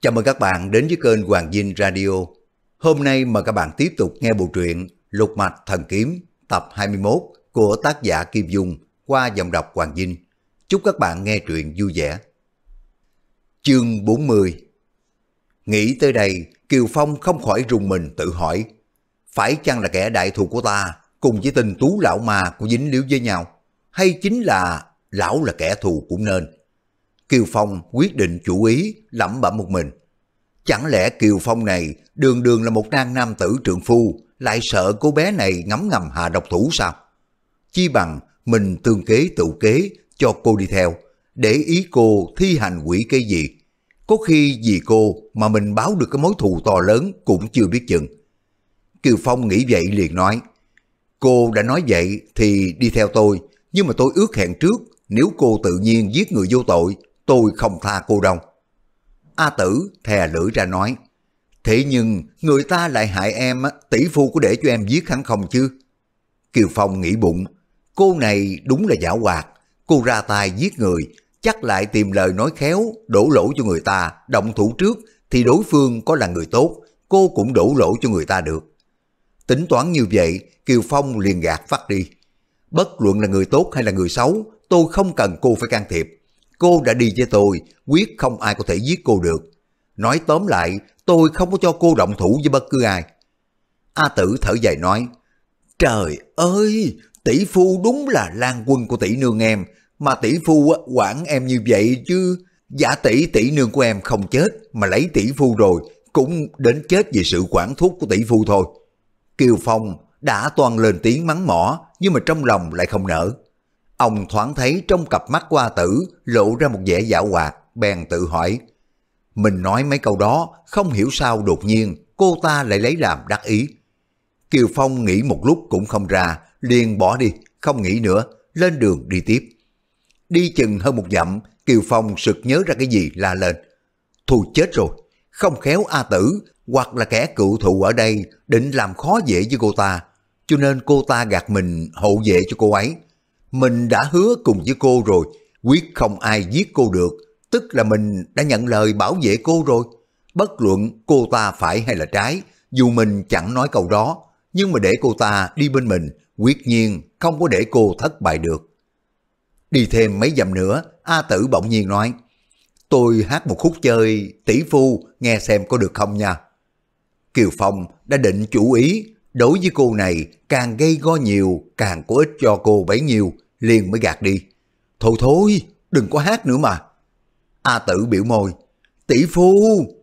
Chào mừng các bạn đến với kênh Hoàng Dinh Radio. Hôm nay mời các bạn tiếp tục nghe bộ truyện Lục Mạch Thần Kiếm tập 21 của tác giả Kim Dung qua dòng đọc Hoàng Dinh. Chúc các bạn nghe truyện vui vẻ. Chương 40 Nghĩ tới đây, Kiều Phong không khỏi rùng mình tự hỏi Phải chăng là kẻ đại thù của ta cùng với tình tú lão mà của dính liếu với nhau? Hay chính là lão là kẻ thù cũng nên? Kiều Phong quyết định chủ ý, lẩm bẩm một mình. Chẳng lẽ Kiều Phong này đường đường là một nang nam tử trượng phu, lại sợ cô bé này ngấm ngầm hạ độc thủ sao? Chi bằng mình tương kế tự kế cho cô đi theo, để ý cô thi hành quỷ cái gì. Có khi vì cô mà mình báo được cái mối thù to lớn cũng chưa biết chừng. Kiều Phong nghĩ vậy liền nói, cô đã nói vậy thì đi theo tôi, nhưng mà tôi ước hẹn trước, nếu cô tự nhiên giết người vô tội tôi không tha cô đâu. A tử thè lưỡi ra nói, thế nhưng người ta lại hại em, tỷ phu có để cho em giết hắn không chứ? Kiều Phong nghĩ bụng, cô này đúng là giả hoạt, cô ra tay giết người, chắc lại tìm lời nói khéo, đổ lỗi cho người ta, động thủ trước thì đối phương có là người tốt, cô cũng đổ lỗi cho người ta được. Tính toán như vậy, Kiều Phong liền gạt phát đi. Bất luận là người tốt hay là người xấu, tôi không cần cô phải can thiệp. Cô đã đi với tôi, quyết không ai có thể giết cô được. Nói tóm lại, tôi không có cho cô động thủ với bất cứ ai. A tử thở dài nói, Trời ơi, tỷ phu đúng là lan quân của tỷ nương em, mà tỷ phu quản em như vậy chứ. Giả tỷ tỷ nương của em không chết, mà lấy tỷ phu rồi, cũng đến chết vì sự quản thúc của tỷ phu thôi. Kiều Phong đã toàn lên tiếng mắng mỏ, nhưng mà trong lòng lại không nở. Ông thoáng thấy trong cặp mắt qua tử lộ ra một vẻ dạo hoạt, bèn tự hỏi. Mình nói mấy câu đó, không hiểu sao đột nhiên cô ta lại lấy làm đắc ý. Kiều Phong nghĩ một lúc cũng không ra, liền bỏ đi, không nghĩ nữa, lên đường đi tiếp. Đi chừng hơn một dặm, Kiều Phong sực nhớ ra cái gì la lên. thù chết rồi, không khéo A Tử hoặc là kẻ cựu thụ ở đây định làm khó dễ với cô ta, cho nên cô ta gạt mình hộ vệ cho cô ấy. Mình đã hứa cùng với cô rồi, quyết không ai giết cô được, tức là mình đã nhận lời bảo vệ cô rồi. Bất luận cô ta phải hay là trái, dù mình chẳng nói câu đó, nhưng mà để cô ta đi bên mình, quyết nhiên không có để cô thất bại được. Đi thêm mấy dặm nữa, A Tử bỗng nhiên nói, tôi hát một khúc chơi tỷ phu nghe xem có được không nha. Kiều Phong đã định chủ ý Đối với cô này, càng gây go nhiều, càng có ích cho cô bấy nhiêu, liền mới gạt đi. Thôi thôi, đừng có hát nữa mà. A tử biểu môi, tỷ phu,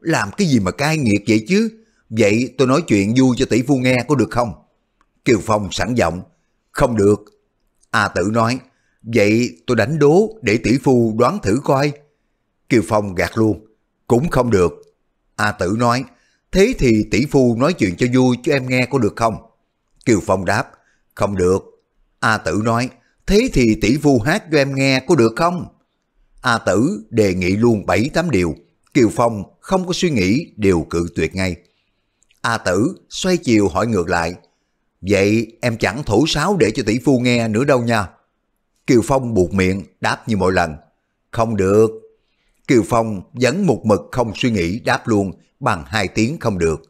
làm cái gì mà cai nghiệt vậy chứ? Vậy tôi nói chuyện vui cho tỷ phu nghe có được không? Kiều Phong sẵn giọng, không được. A tử nói, vậy tôi đánh đố để tỷ phu đoán thử coi. Kiều Phong gạt luôn, cũng không được. A tử nói, Thế thì tỷ phu nói chuyện cho vui cho em nghe có được không? Kiều Phong đáp, không được. A Tử nói, thế thì tỷ phu hát cho em nghe có được không? A Tử đề nghị luôn 7-8 điều. Kiều Phong không có suy nghĩ đều cự tuyệt ngay. A Tử xoay chiều hỏi ngược lại, vậy em chẳng thủ sáo để cho tỷ phu nghe nữa đâu nha. Kiều Phong buộc miệng đáp như mọi lần, không được. Kiều Phong vẫn một mực không suy nghĩ đáp luôn bằng hai tiếng không được.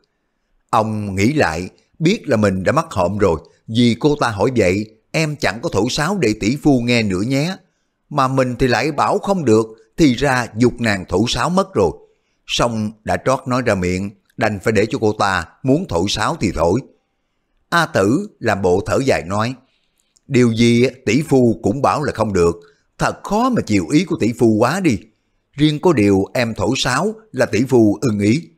Ông nghĩ lại, biết là mình đã mắc hộm rồi, vì cô ta hỏi vậy, em chẳng có thủ sáo để tỷ phu nghe nữa nhé. Mà mình thì lại bảo không được, thì ra dục nàng thủ sáo mất rồi. Xong đã trót nói ra miệng, đành phải để cho cô ta muốn thổ sáo thì thổi. A tử làm bộ thở dài nói, điều gì tỷ phu cũng bảo là không được, thật khó mà chịu ý của tỷ phu quá đi. Riêng có điều em thổ sáo là tỷ phu ưng ý.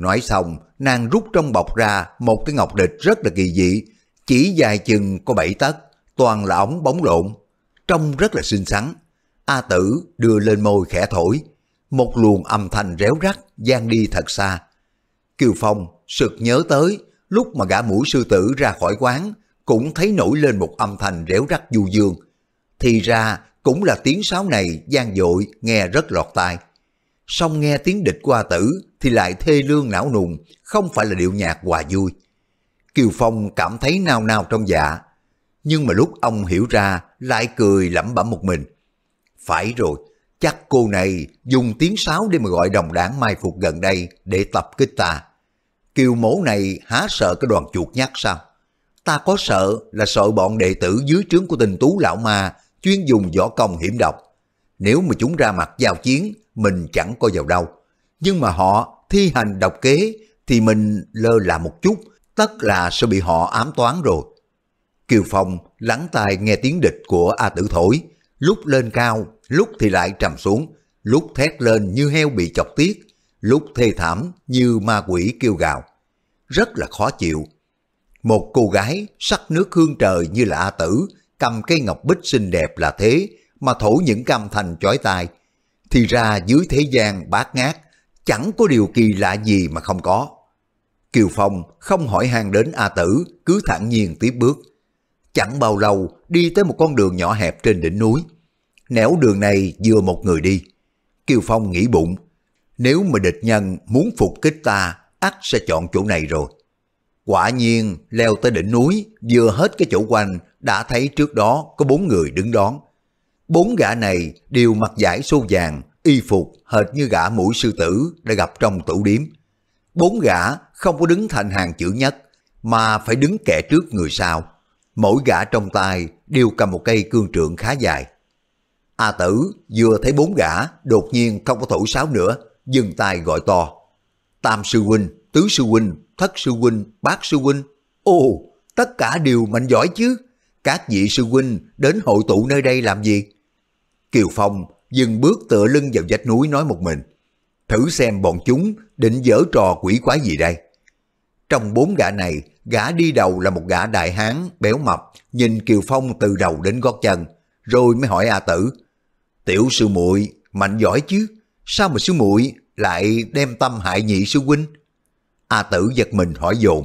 Nói xong, nàng rút trong bọc ra một cái ngọc địch rất là kỳ dị, chỉ dài chừng có bảy tấc, toàn là ống bóng lộn, trông rất là xinh xắn. A tử đưa lên môi khẽ thổi, một luồng âm thanh réo rắt gian đi thật xa. Kiều Phong sực nhớ tới lúc mà gã mũi sư tử ra khỏi quán cũng thấy nổi lên một âm thanh réo rắt du dương. Thì ra cũng là tiếng sáo này gian dội nghe rất lọt tai song nghe tiếng địch qua Tử thì lại thê lương não nùng, không phải là điệu nhạc hòa vui. Kiều Phong cảm thấy nao nao trong dạ, nhưng mà lúc ông hiểu ra lại cười lẩm bẩm một mình. Phải rồi, chắc cô này dùng tiếng sáo để mà gọi đồng đảng mai phục gần đây để tập kích ta. Kiều mổ này há sợ cái đoàn chuột nhát sao? Ta có sợ là sợ bọn đệ tử dưới trướng của tình tú lão ma chuyên dùng võ công hiểm độc. Nếu mà chúng ra mặt giao chiến mình chẳng coi vào đâu. Nhưng mà họ thi hành độc kế thì mình lơ là một chút, tất là sẽ bị họ ám toán rồi. Kiều Phong lắng tai nghe tiếng địch của A Tử Thổi, lúc lên cao, lúc thì lại trầm xuống, lúc thét lên như heo bị chọc tiết, lúc thê thảm như ma quỷ kêu gào. Rất là khó chịu. Một cô gái sắc nước hương trời như là A Tử, cầm cây ngọc bích xinh đẹp là thế, mà thổi những cam thành chói tai, thì ra dưới thế gian bát ngát, chẳng có điều kỳ lạ gì mà không có. Kiều Phong không hỏi han đến A Tử, cứ thản nhiên tiếp bước. Chẳng bao lâu đi tới một con đường nhỏ hẹp trên đỉnh núi. Nẻo đường này vừa một người đi. Kiều Phong nghĩ bụng, nếu mà địch nhân muốn phục kích ta, ắt sẽ chọn chỗ này rồi. Quả nhiên, leo tới đỉnh núi, vừa hết cái chỗ quanh, đã thấy trước đó có bốn người đứng đón. Bốn gã này đều mặc giải xô vàng, y phục hệt như gã mũi sư tử đã gặp trong tủ điếm. Bốn gã không có đứng thành hàng chữ nhất, mà phải đứng kẻ trước người sau. Mỗi gã trong tay đều cầm một cây cương trượng khá dài. A tử vừa thấy bốn gã đột nhiên không có thổ sáo nữa, dừng tay gọi to. Tam sư huynh, tứ sư huynh, thất sư huynh, bát sư huynh. Ồ, tất cả đều mạnh giỏi chứ. Các vị sư huynh đến hội tụ nơi đây làm gì? Kiều Phong dừng bước tựa lưng vào vách núi nói một mình. Thử xem bọn chúng định dở trò quỷ quái gì đây. Trong bốn gã này, gã đi đầu là một gã đại hán béo mập, nhìn Kiều Phong từ đầu đến gót chân, rồi mới hỏi A Tử, "Tiểu sư muội mạnh giỏi chứ, sao mà sư muội lại đem tâm hại nhị sư huynh?" A Tử giật mình hỏi dồn,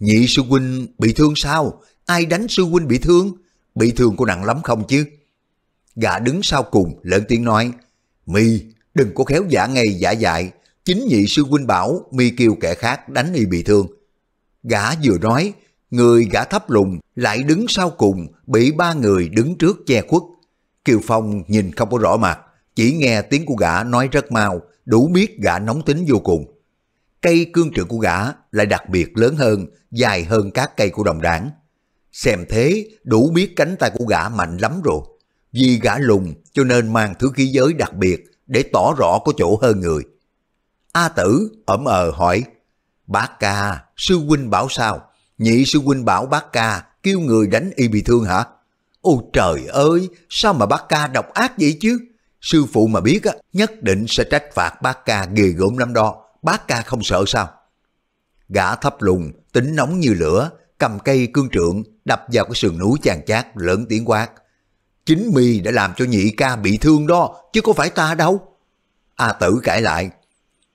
"Nhị sư huynh bị thương sao? Ai đánh sư huynh bị thương? Bị thương của nặng lắm không chứ?" gã đứng sau cùng lớn tiếng nói, mi đừng có khéo giả ngây giả dại, chính nhị sư huynh bảo mi kêu kẻ khác đánh y bị thương. Gã vừa nói, người gã thấp lùng lại đứng sau cùng bị ba người đứng trước che khuất. Kiều Phong nhìn không có rõ mặt, chỉ nghe tiếng của gã nói rất mau, đủ biết gã nóng tính vô cùng. Cây cương trượng của gã lại đặc biệt lớn hơn, dài hơn các cây của đồng đảng. Xem thế, đủ biết cánh tay của gã mạnh lắm rồi. Vì gã lùng cho nên mang thứ khí giới đặc biệt để tỏ rõ có chỗ hơn người. A tử ẩm ờ hỏi, bác ca, sư huynh bảo sao? Nhị sư huynh bảo bác ca kêu người đánh y bị thương hả? Ôi trời ơi, sao mà bác ca độc ác vậy chứ? Sư phụ mà biết á, nhất định sẽ trách phạt bác ca ghê gớm lắm đó, bác ca không sợ sao? Gã thấp lùng, tính nóng như lửa, cầm cây cương trượng, đập vào cái sườn núi chàng chát lớn tiếng quát. Chính mi đã làm cho nhị ca bị thương đó, chứ có phải ta đâu. A tử cãi lại.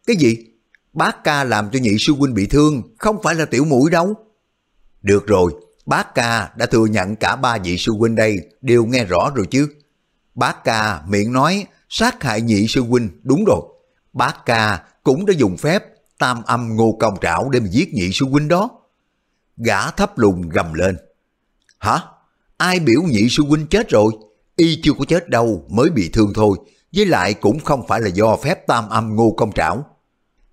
Cái gì? Bác ca làm cho nhị sư huynh bị thương, không phải là tiểu mũi đâu. Được rồi, bác ca đã thừa nhận cả ba vị sư huynh đây, đều nghe rõ rồi chứ. Bác ca miệng nói sát hại nhị sư huynh, đúng rồi. Bác ca cũng đã dùng phép tam âm ngô công trảo để mà giết nhị sư huynh đó. Gã thấp lùng gầm lên. Hả? Ai biểu nhị sư huynh chết rồi? Y chưa có chết đâu mới bị thương thôi, với lại cũng không phải là do phép tam âm ngô công trảo.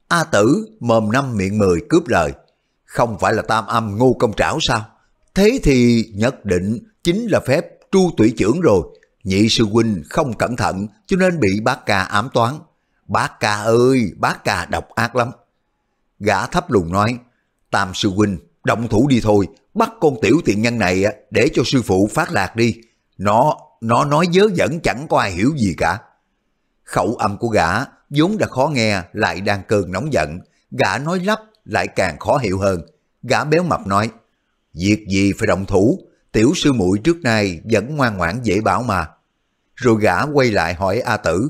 A tử mồm năm miệng mười cướp lời. Không phải là tam âm ngô công trảo sao? Thế thì nhất định chính là phép tru tủy trưởng rồi. Nhị sư huynh không cẩn thận cho nên bị bác ca ám toán. Bác ca ơi, bác ca độc ác lắm. Gã thấp lùng nói, Tam sư huynh, động thủ đi thôi, bắt con tiểu tiện nhân này để cho sư phụ phát lạc đi. Nó, nó nói dớ dẫn chẳng có ai hiểu gì cả. Khẩu âm của gã vốn đã khó nghe lại đang cơn nóng giận. Gã nói lắp lại càng khó hiểu hơn. Gã béo mập nói, việc gì phải động thủ, tiểu sư muội trước nay vẫn ngoan ngoãn dễ bảo mà. Rồi gã quay lại hỏi A Tử,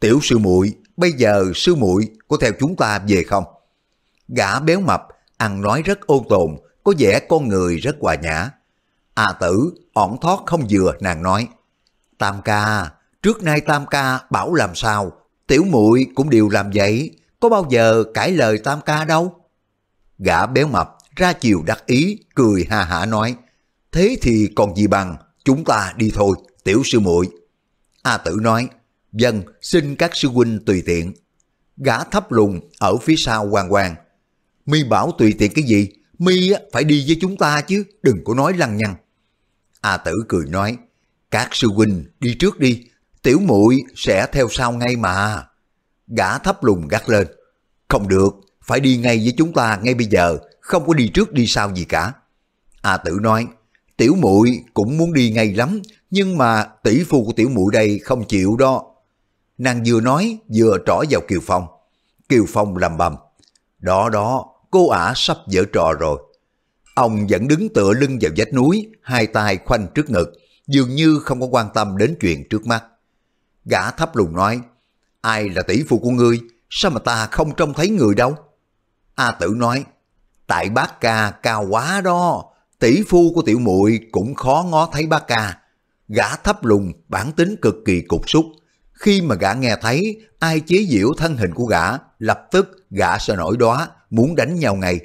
tiểu sư muội bây giờ sư muội có theo chúng ta về không? Gã béo mập ăn nói rất ôn tồn, có vẻ con người rất hòa nhã. À tử, ổn thoát không vừa, nàng nói. Tam ca, trước nay Tam ca bảo làm sao, tiểu muội cũng đều làm vậy, có bao giờ cãi lời Tam ca đâu. Gã béo mập ra chiều đắc ý, cười ha hả nói, thế thì còn gì bằng, chúng ta đi thôi, tiểu sư muội. A tử nói, dân vâng, xin các sư huynh tùy tiện. Gã thấp lùng ở phía sau hoàng hoàng. Mi bảo tùy tiện cái gì, mi phải đi với chúng ta chứ, đừng có nói lăng nhăng. A tử cười nói, các sư huynh đi trước đi, tiểu muội sẽ theo sau ngay mà. Gã thấp lùng gắt lên, không được, phải đi ngay với chúng ta ngay bây giờ, không có đi trước đi sau gì cả. A tử nói, tiểu muội cũng muốn đi ngay lắm, nhưng mà tỷ phu của tiểu muội đây không chịu đó. Nàng vừa nói vừa trỏ vào Kiều Phong. Kiều Phong lầm bầm. Đó đó, cô ả sắp dở trò rồi. Ông vẫn đứng tựa lưng vào vách núi, hai tay khoanh trước ngực, dường như không có quan tâm đến chuyện trước mắt. Gã thấp lùng nói, ai là tỷ phụ của ngươi, sao mà ta không trông thấy người đâu? A tử nói, tại bác ca cao quá đó, tỷ phu của tiểu muội cũng khó ngó thấy bác ca. Gã thấp lùng, bản tính cực kỳ cục súc. Khi mà gã nghe thấy ai chế diễu thân hình của gã, lập tức gã sẽ nổi đóa, muốn đánh nhau ngay.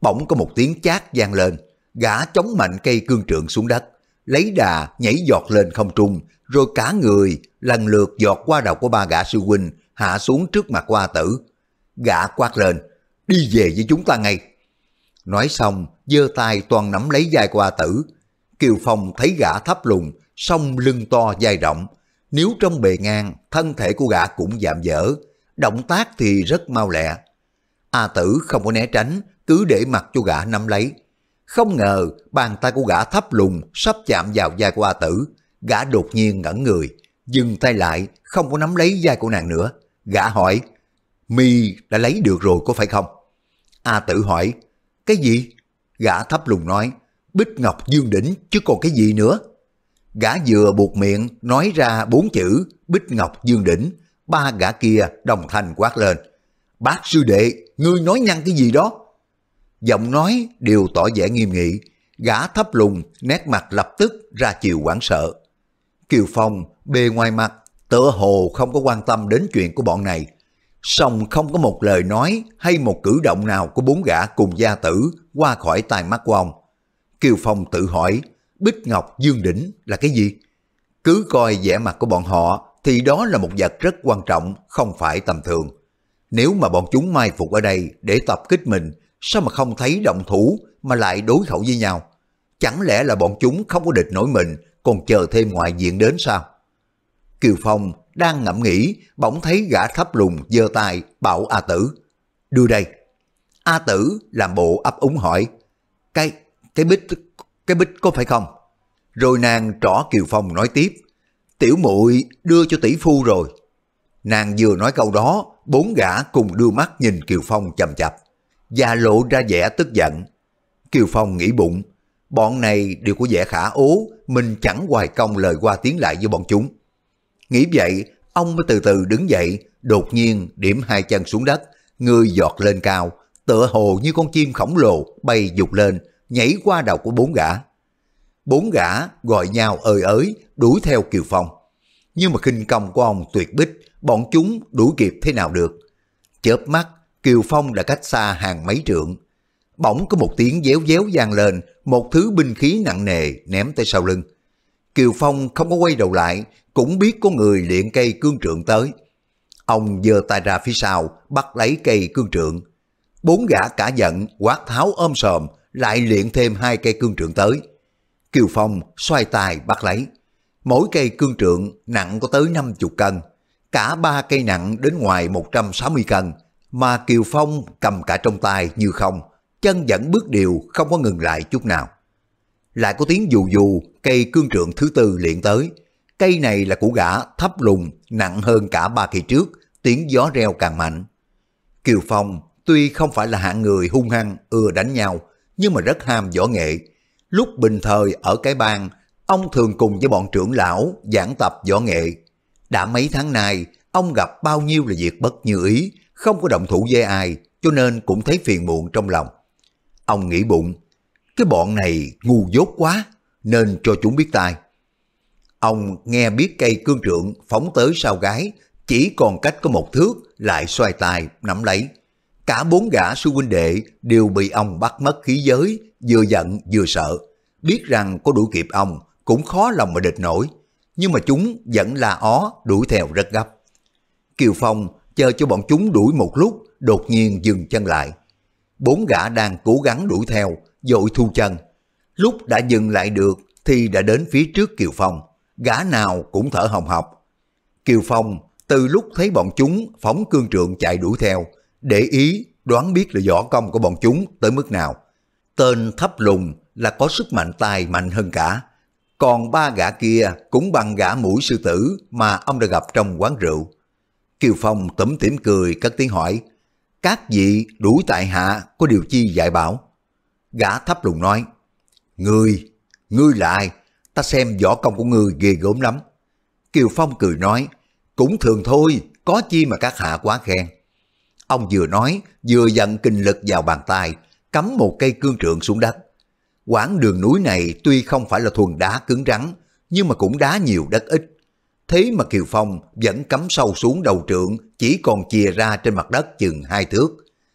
Bỗng có một tiếng chát vang lên, gã chống mạnh cây cương trượng xuống đất, lấy đà nhảy giọt lên không trung, rồi cả người lần lượt giọt qua đầu của ba gã sư huynh hạ xuống trước mặt qua tử. Gã quát lên, đi về với chúng ta ngay. Nói xong, giơ tay toàn nắm lấy vai qua tử. Kiều Phong thấy gã thấp lùn, song lưng to dai rộng. Nếu trong bề ngang, thân thể của gã cũng giảm dở. Động tác thì rất mau lẹ, A tử không có né tránh, cứ để mặt cho gã nắm lấy. Không ngờ bàn tay của gã thấp lùng sắp chạm vào vai của A tử. Gã đột nhiên ngẩn người, dừng tay lại, không có nắm lấy vai của nàng nữa. Gã hỏi, mi đã lấy được rồi có phải không? A tử hỏi, cái gì? Gã thấp lùng nói, bích ngọc dương đỉnh chứ còn cái gì nữa? Gã vừa buộc miệng nói ra bốn chữ bích ngọc dương đỉnh, ba gã kia đồng thanh quát lên. Bác sư đệ, ngươi nói nhăn cái gì đó? Giọng nói đều tỏ vẻ nghiêm nghị, gã thấp lùng, nét mặt lập tức ra chiều quảng sợ. Kiều Phong bề ngoài mặt, tựa hồ không có quan tâm đến chuyện của bọn này. Song không có một lời nói hay một cử động nào của bốn gã cùng gia tử qua khỏi tai mắt của ông. Kiều Phong tự hỏi, Bích Ngọc Dương Đỉnh là cái gì? Cứ coi vẻ mặt của bọn họ thì đó là một vật rất quan trọng, không phải tầm thường. Nếu mà bọn chúng mai phục ở đây để tập kích mình, sao mà không thấy động thủ mà lại đối khẩu với nhau? Chẳng lẽ là bọn chúng không có địch nổi mình, còn chờ thêm ngoại diện đến sao? Kiều Phong đang ngẫm nghĩ, bỗng thấy gã thấp lùng giơ tay bảo A Tử. Đưa đây. A Tử làm bộ ấp úng hỏi. Cái, cái bích, cái bích có phải không? Rồi nàng trỏ Kiều Phong nói tiếp. Tiểu muội đưa cho tỷ phu rồi, Nàng vừa nói câu đó, bốn gã cùng đưa mắt nhìn Kiều Phong chầm chập, và lộ ra vẻ tức giận. Kiều Phong nghĩ bụng, bọn này đều có vẻ khả ố, mình chẳng hoài công lời qua tiếng lại với bọn chúng. Nghĩ vậy, ông mới từ từ đứng dậy, đột nhiên điểm hai chân xuống đất, người giọt lên cao, tựa hồ như con chim khổng lồ bay dục lên, nhảy qua đầu của bốn gã. Bốn gã gọi nhau ơi ới, đuổi theo Kiều Phong nhưng mà khinh công của ông tuyệt bích, bọn chúng đuổi kịp thế nào được. Chớp mắt, Kiều Phong đã cách xa hàng mấy trượng. Bỗng có một tiếng déo déo vang lên, một thứ binh khí nặng nề ném tới sau lưng. Kiều Phong không có quay đầu lại, cũng biết có người luyện cây cương trượng tới. Ông giơ tay ra phía sau, bắt lấy cây cương trượng. Bốn gã cả giận, quát tháo ôm sòm, lại luyện thêm hai cây cương trượng tới. Kiều Phong xoay tay bắt lấy mỗi cây cương trượng nặng có tới 50 cân, cả ba cây nặng đến ngoài 160 cân, mà Kiều Phong cầm cả trong tay như không, chân vẫn bước đều không có ngừng lại chút nào. Lại có tiếng dù dù, cây cương trượng thứ tư liền tới. Cây này là củ gã thấp lùng, nặng hơn cả ba cây trước, tiếng gió reo càng mạnh. Kiều Phong tuy không phải là hạng người hung hăng ưa đánh nhau, nhưng mà rất ham võ nghệ. Lúc bình thời ở cái bang Ông thường cùng với bọn trưởng lão giảng tập võ nghệ. Đã mấy tháng nay, ông gặp bao nhiêu là việc bất như ý, không có động thủ với ai, cho nên cũng thấy phiền muộn trong lòng. Ông nghĩ bụng, cái bọn này ngu dốt quá, nên cho chúng biết tai. Ông nghe biết cây cương trượng phóng tới sau gái, chỉ còn cách có một thước lại xoay tài, nắm lấy. Cả bốn gã sư huynh đệ đều bị ông bắt mất khí giới, vừa giận vừa sợ. Biết rằng có đuổi kịp ông, cũng khó lòng mà địch nổi, nhưng mà chúng vẫn là ó đuổi theo rất gấp. Kiều Phong chờ cho bọn chúng đuổi một lúc, đột nhiên dừng chân lại. Bốn gã đang cố gắng đuổi theo, dội thu chân. Lúc đã dừng lại được thì đã đến phía trước Kiều Phong, gã nào cũng thở hồng hộc. Kiều Phong từ lúc thấy bọn chúng phóng cương trượng chạy đuổi theo, để ý đoán biết là võ công của bọn chúng tới mức nào. Tên thấp lùng là có sức mạnh tài mạnh hơn cả còn ba gã kia cũng bằng gã mũi sư tử mà ông đã gặp trong quán rượu. Kiều Phong tủm tỉm cười cất tiếng hỏi, các vị đuổi tại hạ có điều chi dạy bảo. Gã thấp lùng nói, Ngươi, ngươi là ai? Ta xem võ công của ngươi ghê gớm lắm. Kiều Phong cười nói, cũng thường thôi, có chi mà các hạ quá khen. Ông vừa nói, vừa dặn kinh lực vào bàn tay, cắm một cây cương trượng xuống đất quãng đường núi này tuy không phải là thuần đá cứng rắn, nhưng mà cũng đá nhiều đất ít. Thế mà Kiều Phong vẫn cắm sâu xuống đầu trượng, chỉ còn chìa ra trên mặt đất chừng hai thước.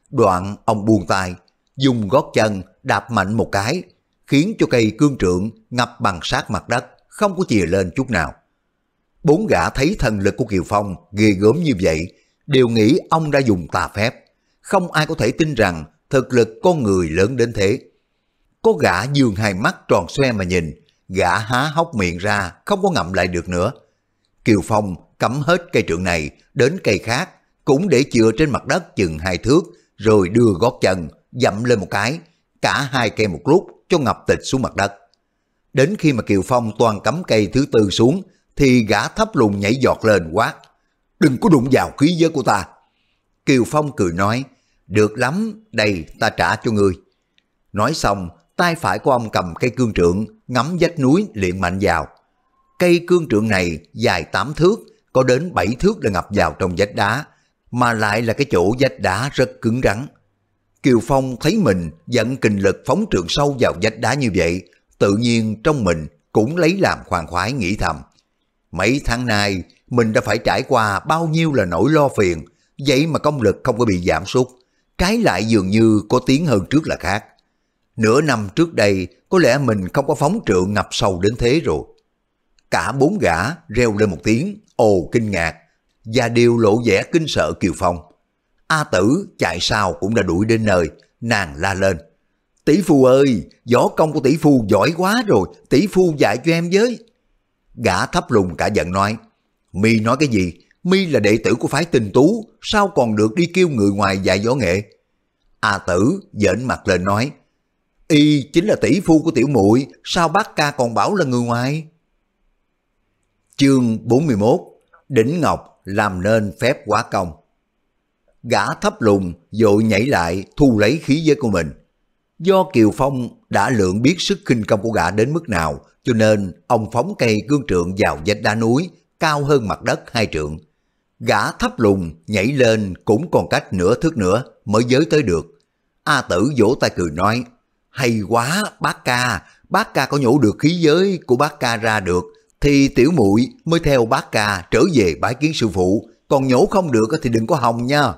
Đoạn ông buông tay, dùng gót chân đạp mạnh một cái, khiến cho cây cương trượng ngập bằng sát mặt đất, không có chìa lên chút nào. Bốn gã thấy thần lực của Kiều Phong ghê gớm như vậy, đều nghĩ ông đã dùng tà phép. Không ai có thể tin rằng thực lực con người lớn đến thế. Có gã dương hai mắt tròn xoe mà nhìn, gã há hốc miệng ra, không có ngậm lại được nữa. Kiều Phong cắm hết cây trượng này đến cây khác, cũng để chừa trên mặt đất chừng hai thước, rồi đưa gót chân, dậm lên một cái, cả hai cây một lúc cho ngập tịch xuống mặt đất. Đến khi mà Kiều Phong toàn cắm cây thứ tư xuống, thì gã thấp lùn nhảy giọt lên quát. Đừng có đụng vào khí giới của ta. Kiều Phong cười nói, được lắm, đây ta trả cho ngươi. Nói xong, tay phải của ông cầm cây cương trượng, ngắm vách núi luyện mạnh vào. Cây cương trượng này dài 8 thước, có đến 7 thước đã ngập vào trong vách đá, mà lại là cái chỗ vách đá rất cứng rắn. Kiều Phong thấy mình dẫn kinh lực phóng trượng sâu vào vách đá như vậy, tự nhiên trong mình cũng lấy làm khoan khoái nghĩ thầm. Mấy tháng nay, mình đã phải trải qua bao nhiêu là nỗi lo phiền, vậy mà công lực không có bị giảm sút, trái lại dường như có tiếng hơn trước là khác. Nửa năm trước đây, có lẽ mình không có phóng trượng ngập sâu đến thế rồi. Cả bốn gã reo lên một tiếng, ồ kinh ngạc, và đều lộ vẻ kinh sợ Kiều Phong. A tử chạy sao cũng đã đuổi đến nơi, nàng la lên. Tỷ phu ơi, gió công của tỷ phu giỏi quá rồi, tỷ phu dạy cho em với. Gã thấp lùng cả giận nói, mi nói cái gì, mi là đệ tử của phái tình tú, sao còn được đi kêu người ngoài dạy võ nghệ. A tử dễn mặt lên nói, Y chính là tỷ phu của tiểu muội sao bác ca còn bảo là người ngoài? Chương 41 Đỉnh Ngọc làm nên phép quá công Gã thấp lùng dội nhảy lại thu lấy khí giới của mình. Do Kiều Phong đã lượng biết sức khinh công của gã đến mức nào cho nên ông phóng cây cương trượng vào vách đá núi cao hơn mặt đất hai trượng. Gã thấp lùng nhảy lên cũng còn cách nửa thước nữa mới giới tới được. A tử vỗ tay cười nói hay quá, bác ca, bác ca có nhổ được khí giới của bác ca ra được, thì tiểu muội mới theo bác ca trở về bái kiến sư phụ, còn nhổ không được thì đừng có hòng nha.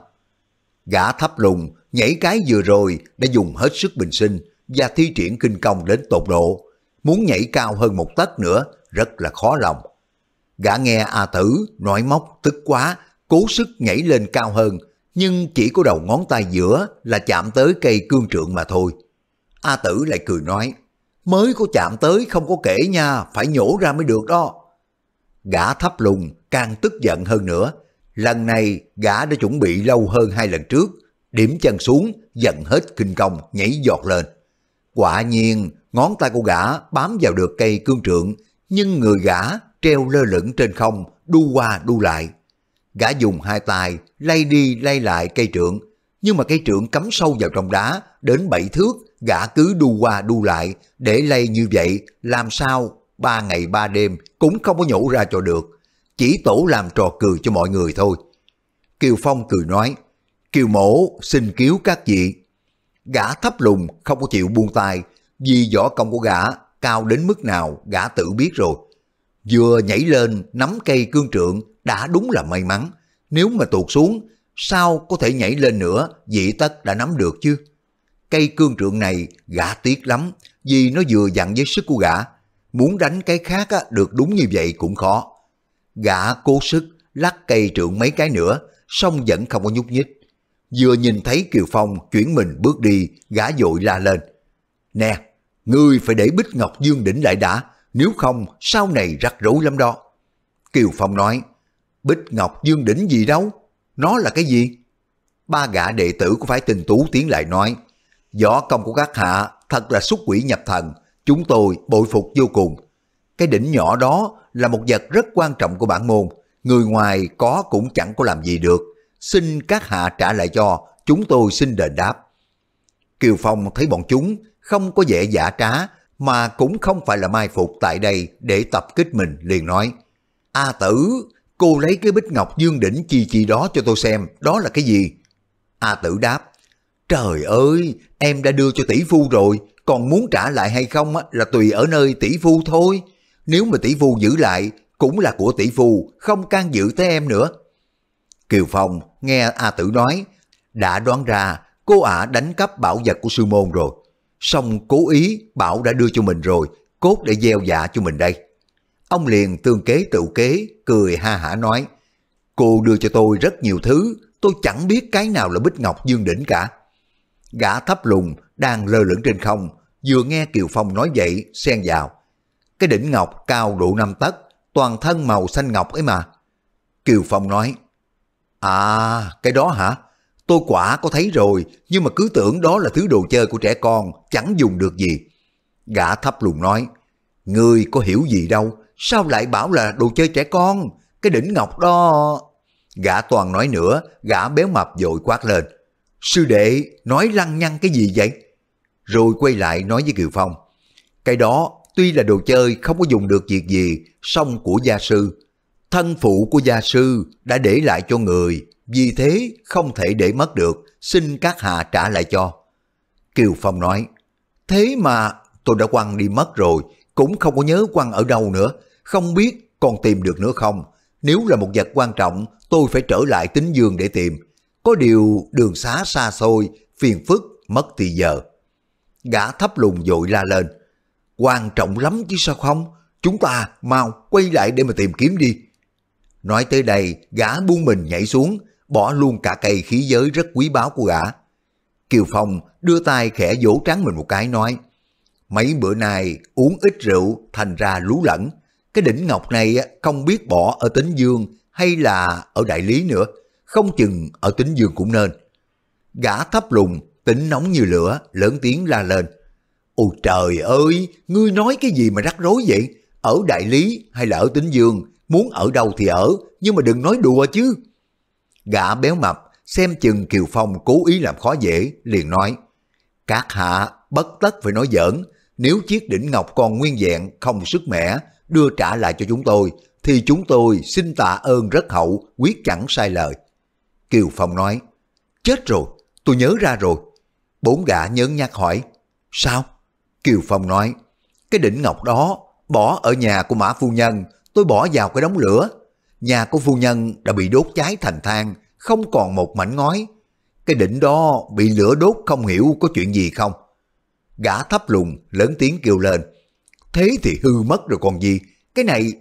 Gã thấp lùng, nhảy cái vừa rồi đã dùng hết sức bình sinh và thi triển kinh công đến tột độ. Muốn nhảy cao hơn một tấc nữa rất là khó lòng. Gã nghe A Tử nói móc tức quá, cố sức nhảy lên cao hơn, nhưng chỉ có đầu ngón tay giữa là chạm tới cây cương trượng mà thôi. A Tử lại cười nói, mới có chạm tới không có kể nha, phải nhổ ra mới được đó. Gã thấp lùng càng tức giận hơn nữa, lần này gã đã chuẩn bị lâu hơn hai lần trước, điểm chân xuống, giận hết kinh công, nhảy giọt lên. Quả nhiên, ngón tay của gã bám vào được cây cương trượng, nhưng người gã treo lơ lửng trên không, đu qua đu lại. Gã dùng hai tay lay đi lay lại cây trượng, nhưng mà cây trượng cắm sâu vào trong đá đến bảy thước gã cứ đu qua đu lại, để lây như vậy, làm sao ba ngày ba đêm cũng không có nhổ ra cho được, chỉ tổ làm trò cười cho mọi người thôi. Kiều Phong cười nói, Kiều mổ xin cứu các vị. Gã thấp lùng không có chịu buông tay, vì võ công của gã cao đến mức nào gã tự biết rồi. Vừa nhảy lên nắm cây cương trượng đã đúng là may mắn, nếu mà tuột xuống sao có thể nhảy lên nữa, dị tất đã nắm được chứ. Cây cương trượng này gã tiếc lắm vì nó vừa dặn với sức của gã. Muốn đánh cái khác á, được đúng như vậy cũng khó. Gã cố sức lắc cây trượng mấy cái nữa song vẫn không có nhúc nhích. Vừa nhìn thấy Kiều Phong chuyển mình bước đi gã dội la lên. Nè, ngươi phải để Bích Ngọc Dương đỉnh lại đã nếu không sau này rắc rối lắm đó. Kiều Phong nói Bích Ngọc Dương đỉnh gì đâu? Nó là cái gì? Ba gã đệ tử của phái tình tú tiến lại nói Võ công của các hạ thật là xuất quỷ nhập thần, chúng tôi bội phục vô cùng. Cái đỉnh nhỏ đó là một vật rất quan trọng của bản môn, người ngoài có cũng chẳng có làm gì được. Xin các hạ trả lại cho, chúng tôi xin đền đáp. Kiều Phong thấy bọn chúng không có vẻ giả trá, mà cũng không phải là mai phục tại đây để tập kích mình liền nói. A tử, cô lấy cái bích ngọc dương đỉnh chi chi đó cho tôi xem, đó là cái gì? A tử đáp, trời ơi, Em đã đưa cho tỷ phu rồi, còn muốn trả lại hay không là tùy ở nơi tỷ phu thôi. Nếu mà tỷ phu giữ lại, cũng là của tỷ phu, không can dự tới em nữa. Kiều Phong nghe A Tử nói, đã đoán ra cô ả đánh cắp bảo vật của sư môn rồi. Xong cố ý bảo đã đưa cho mình rồi, cốt để gieo dạ cho mình đây. Ông liền tương kế tự kế, cười ha hả nói, cô đưa cho tôi rất nhiều thứ, tôi chẳng biết cái nào là bích ngọc dương đỉnh cả. Gã thấp lùng đang lơ lửng trên không, vừa nghe Kiều Phong nói vậy, xen vào. Cái đỉnh ngọc cao độ năm tấc, toàn thân màu xanh ngọc ấy mà. Kiều Phong nói, À, cái đó hả? Tôi quả có thấy rồi, nhưng mà cứ tưởng đó là thứ đồ chơi của trẻ con, chẳng dùng được gì. Gã thấp lùng nói, Ngươi có hiểu gì đâu, sao lại bảo là đồ chơi trẻ con? Cái đỉnh ngọc đó... Gã toàn nói nữa, gã béo mập dội quát lên. Sư đệ nói lăng nhăng cái gì vậy? Rồi quay lại nói với Kiều Phong. Cái đó tuy là đồ chơi không có dùng được việc gì, song của gia sư. Thân phụ của gia sư đã để lại cho người, vì thế không thể để mất được, xin các hạ trả lại cho. Kiều Phong nói, thế mà tôi đã quăng đi mất rồi, cũng không có nhớ quăng ở đâu nữa, không biết còn tìm được nữa không. Nếu là một vật quan trọng, tôi phải trở lại tính dương để tìm. Có điều đường xá xa xôi, phiền phức, mất thì giờ. Gã thấp lùn dội la lên. Quan trọng lắm chứ sao không? Chúng ta mau quay lại để mà tìm kiếm đi. Nói tới đây, gã buông mình nhảy xuống, bỏ luôn cả cây khí giới rất quý báu của gã. Kiều Phong đưa tay khẽ vỗ trắng mình một cái nói, mấy bữa nay uống ít rượu thành ra lú lẫn, cái đỉnh ngọc này không biết bỏ ở tính dương hay là ở đại lý nữa, không chừng ở tính dương cũng nên. Gã thấp lùng, tính nóng như lửa, lớn tiếng la lên. Ôi trời ơi, ngươi nói cái gì mà rắc rối vậy? Ở Đại Lý hay là ở tính dương, muốn ở đâu thì ở, nhưng mà đừng nói đùa chứ. Gã béo mập, xem chừng Kiều Phong cố ý làm khó dễ, liền nói. Các hạ bất tất phải nói giỡn, nếu chiếc đỉnh ngọc còn nguyên vẹn, không sức mẻ, đưa trả lại cho chúng tôi, thì chúng tôi xin tạ ơn rất hậu, quyết chẳng sai lời. Kiều Phong nói, chết rồi, tôi nhớ ra rồi. Bốn gã nhớ nhắc hỏi, sao? Kiều Phong nói, cái đỉnh ngọc đó bỏ ở nhà của Mã Phu Nhân, tôi bỏ vào cái đống lửa. Nhà của Phu Nhân đã bị đốt cháy thành than, không còn một mảnh ngói. Cái đỉnh đó bị lửa đốt không hiểu có chuyện gì không. Gã thấp lùng lớn tiếng kêu lên, thế thì hư mất rồi còn gì, cái này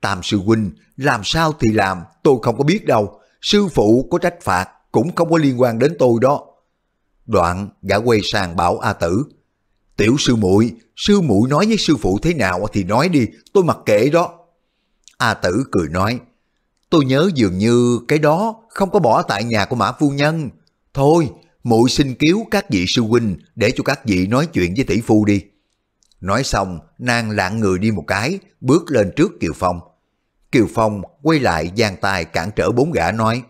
Tam sư huynh, làm sao thì làm, tôi không có biết đâu sư phụ có trách phạt cũng không có liên quan đến tôi đó. Đoạn gã quay sang bảo A Tử, tiểu sư muội sư muội nói với sư phụ thế nào thì nói đi, tôi mặc kệ đó. A Tử cười nói, tôi nhớ dường như cái đó không có bỏ tại nhà của Mã Phu Nhân. Thôi, muội xin cứu các vị sư huynh để cho các vị nói chuyện với tỷ phu đi. Nói xong, nàng lạng người đi một cái, bước lên trước Kiều Phong. Kiều Phong quay lại giang tay cản trở bốn gã nói,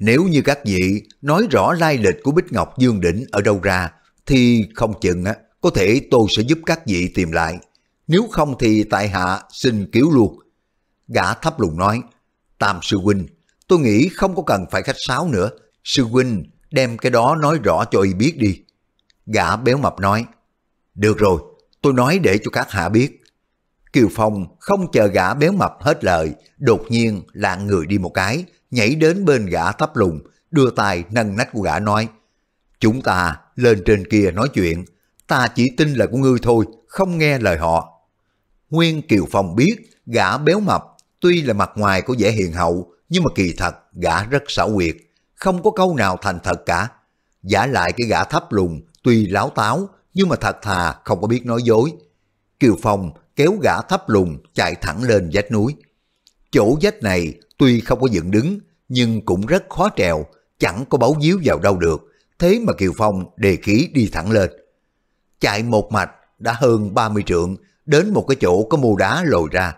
nếu như các vị nói rõ lai lịch của Bích Ngọc Dương Đỉnh ở đâu ra, thì không chừng á, có thể tôi sẽ giúp các vị tìm lại. Nếu không thì tại hạ xin cứu luôn. Gã thấp lùng nói, Tam Sư Huynh, tôi nghĩ không có cần phải khách sáo nữa. Sư Huynh, đem cái đó nói rõ cho y biết đi. Gã béo mập nói, Được rồi, tôi nói để cho các hạ biết. Kiều Phong không chờ gã béo mập hết lời, đột nhiên lạng người đi một cái, nhảy đến bên gã thấp lùng, đưa tay nâng nách của gã nói. Chúng ta lên trên kia nói chuyện, ta chỉ tin lời của ngươi thôi, không nghe lời họ. Nguyên Kiều Phong biết gã béo mập tuy là mặt ngoài có vẻ hiền hậu, nhưng mà kỳ thật gã rất xảo quyệt, không có câu nào thành thật cả. Giả lại cái gã thấp lùng tuy láo táo nhưng mà thật thà không có biết nói dối. Kiều Phong kéo gã thấp lùn chạy thẳng lên vách núi. Chỗ vách này tuy không có dựng đứng, nhưng cũng rất khó trèo, chẳng có bấu díu vào đâu được, thế mà Kiều Phong đề khí đi thẳng lên. Chạy một mạch đã hơn 30 trượng, đến một cái chỗ có mô đá lồi ra.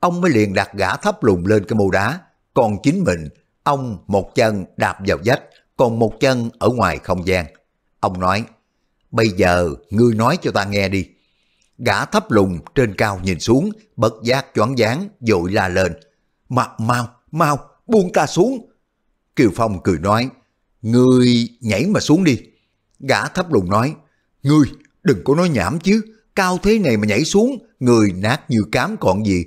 Ông mới liền đặt gã thấp lùn lên cái mô đá, còn chính mình, ông một chân đạp vào vách, còn một chân ở ngoài không gian. Ông nói, bây giờ ngươi nói cho ta nghe đi. Gã thấp lùng trên cao nhìn xuống, bất giác choáng váng dội la lên. Mà, mau, mau, buông ta xuống. Kiều Phong cười nói, người nhảy mà xuống đi. Gã thấp lùng nói, Ngươi đừng có nói nhảm chứ, cao thế này mà nhảy xuống, người nát như cám còn gì.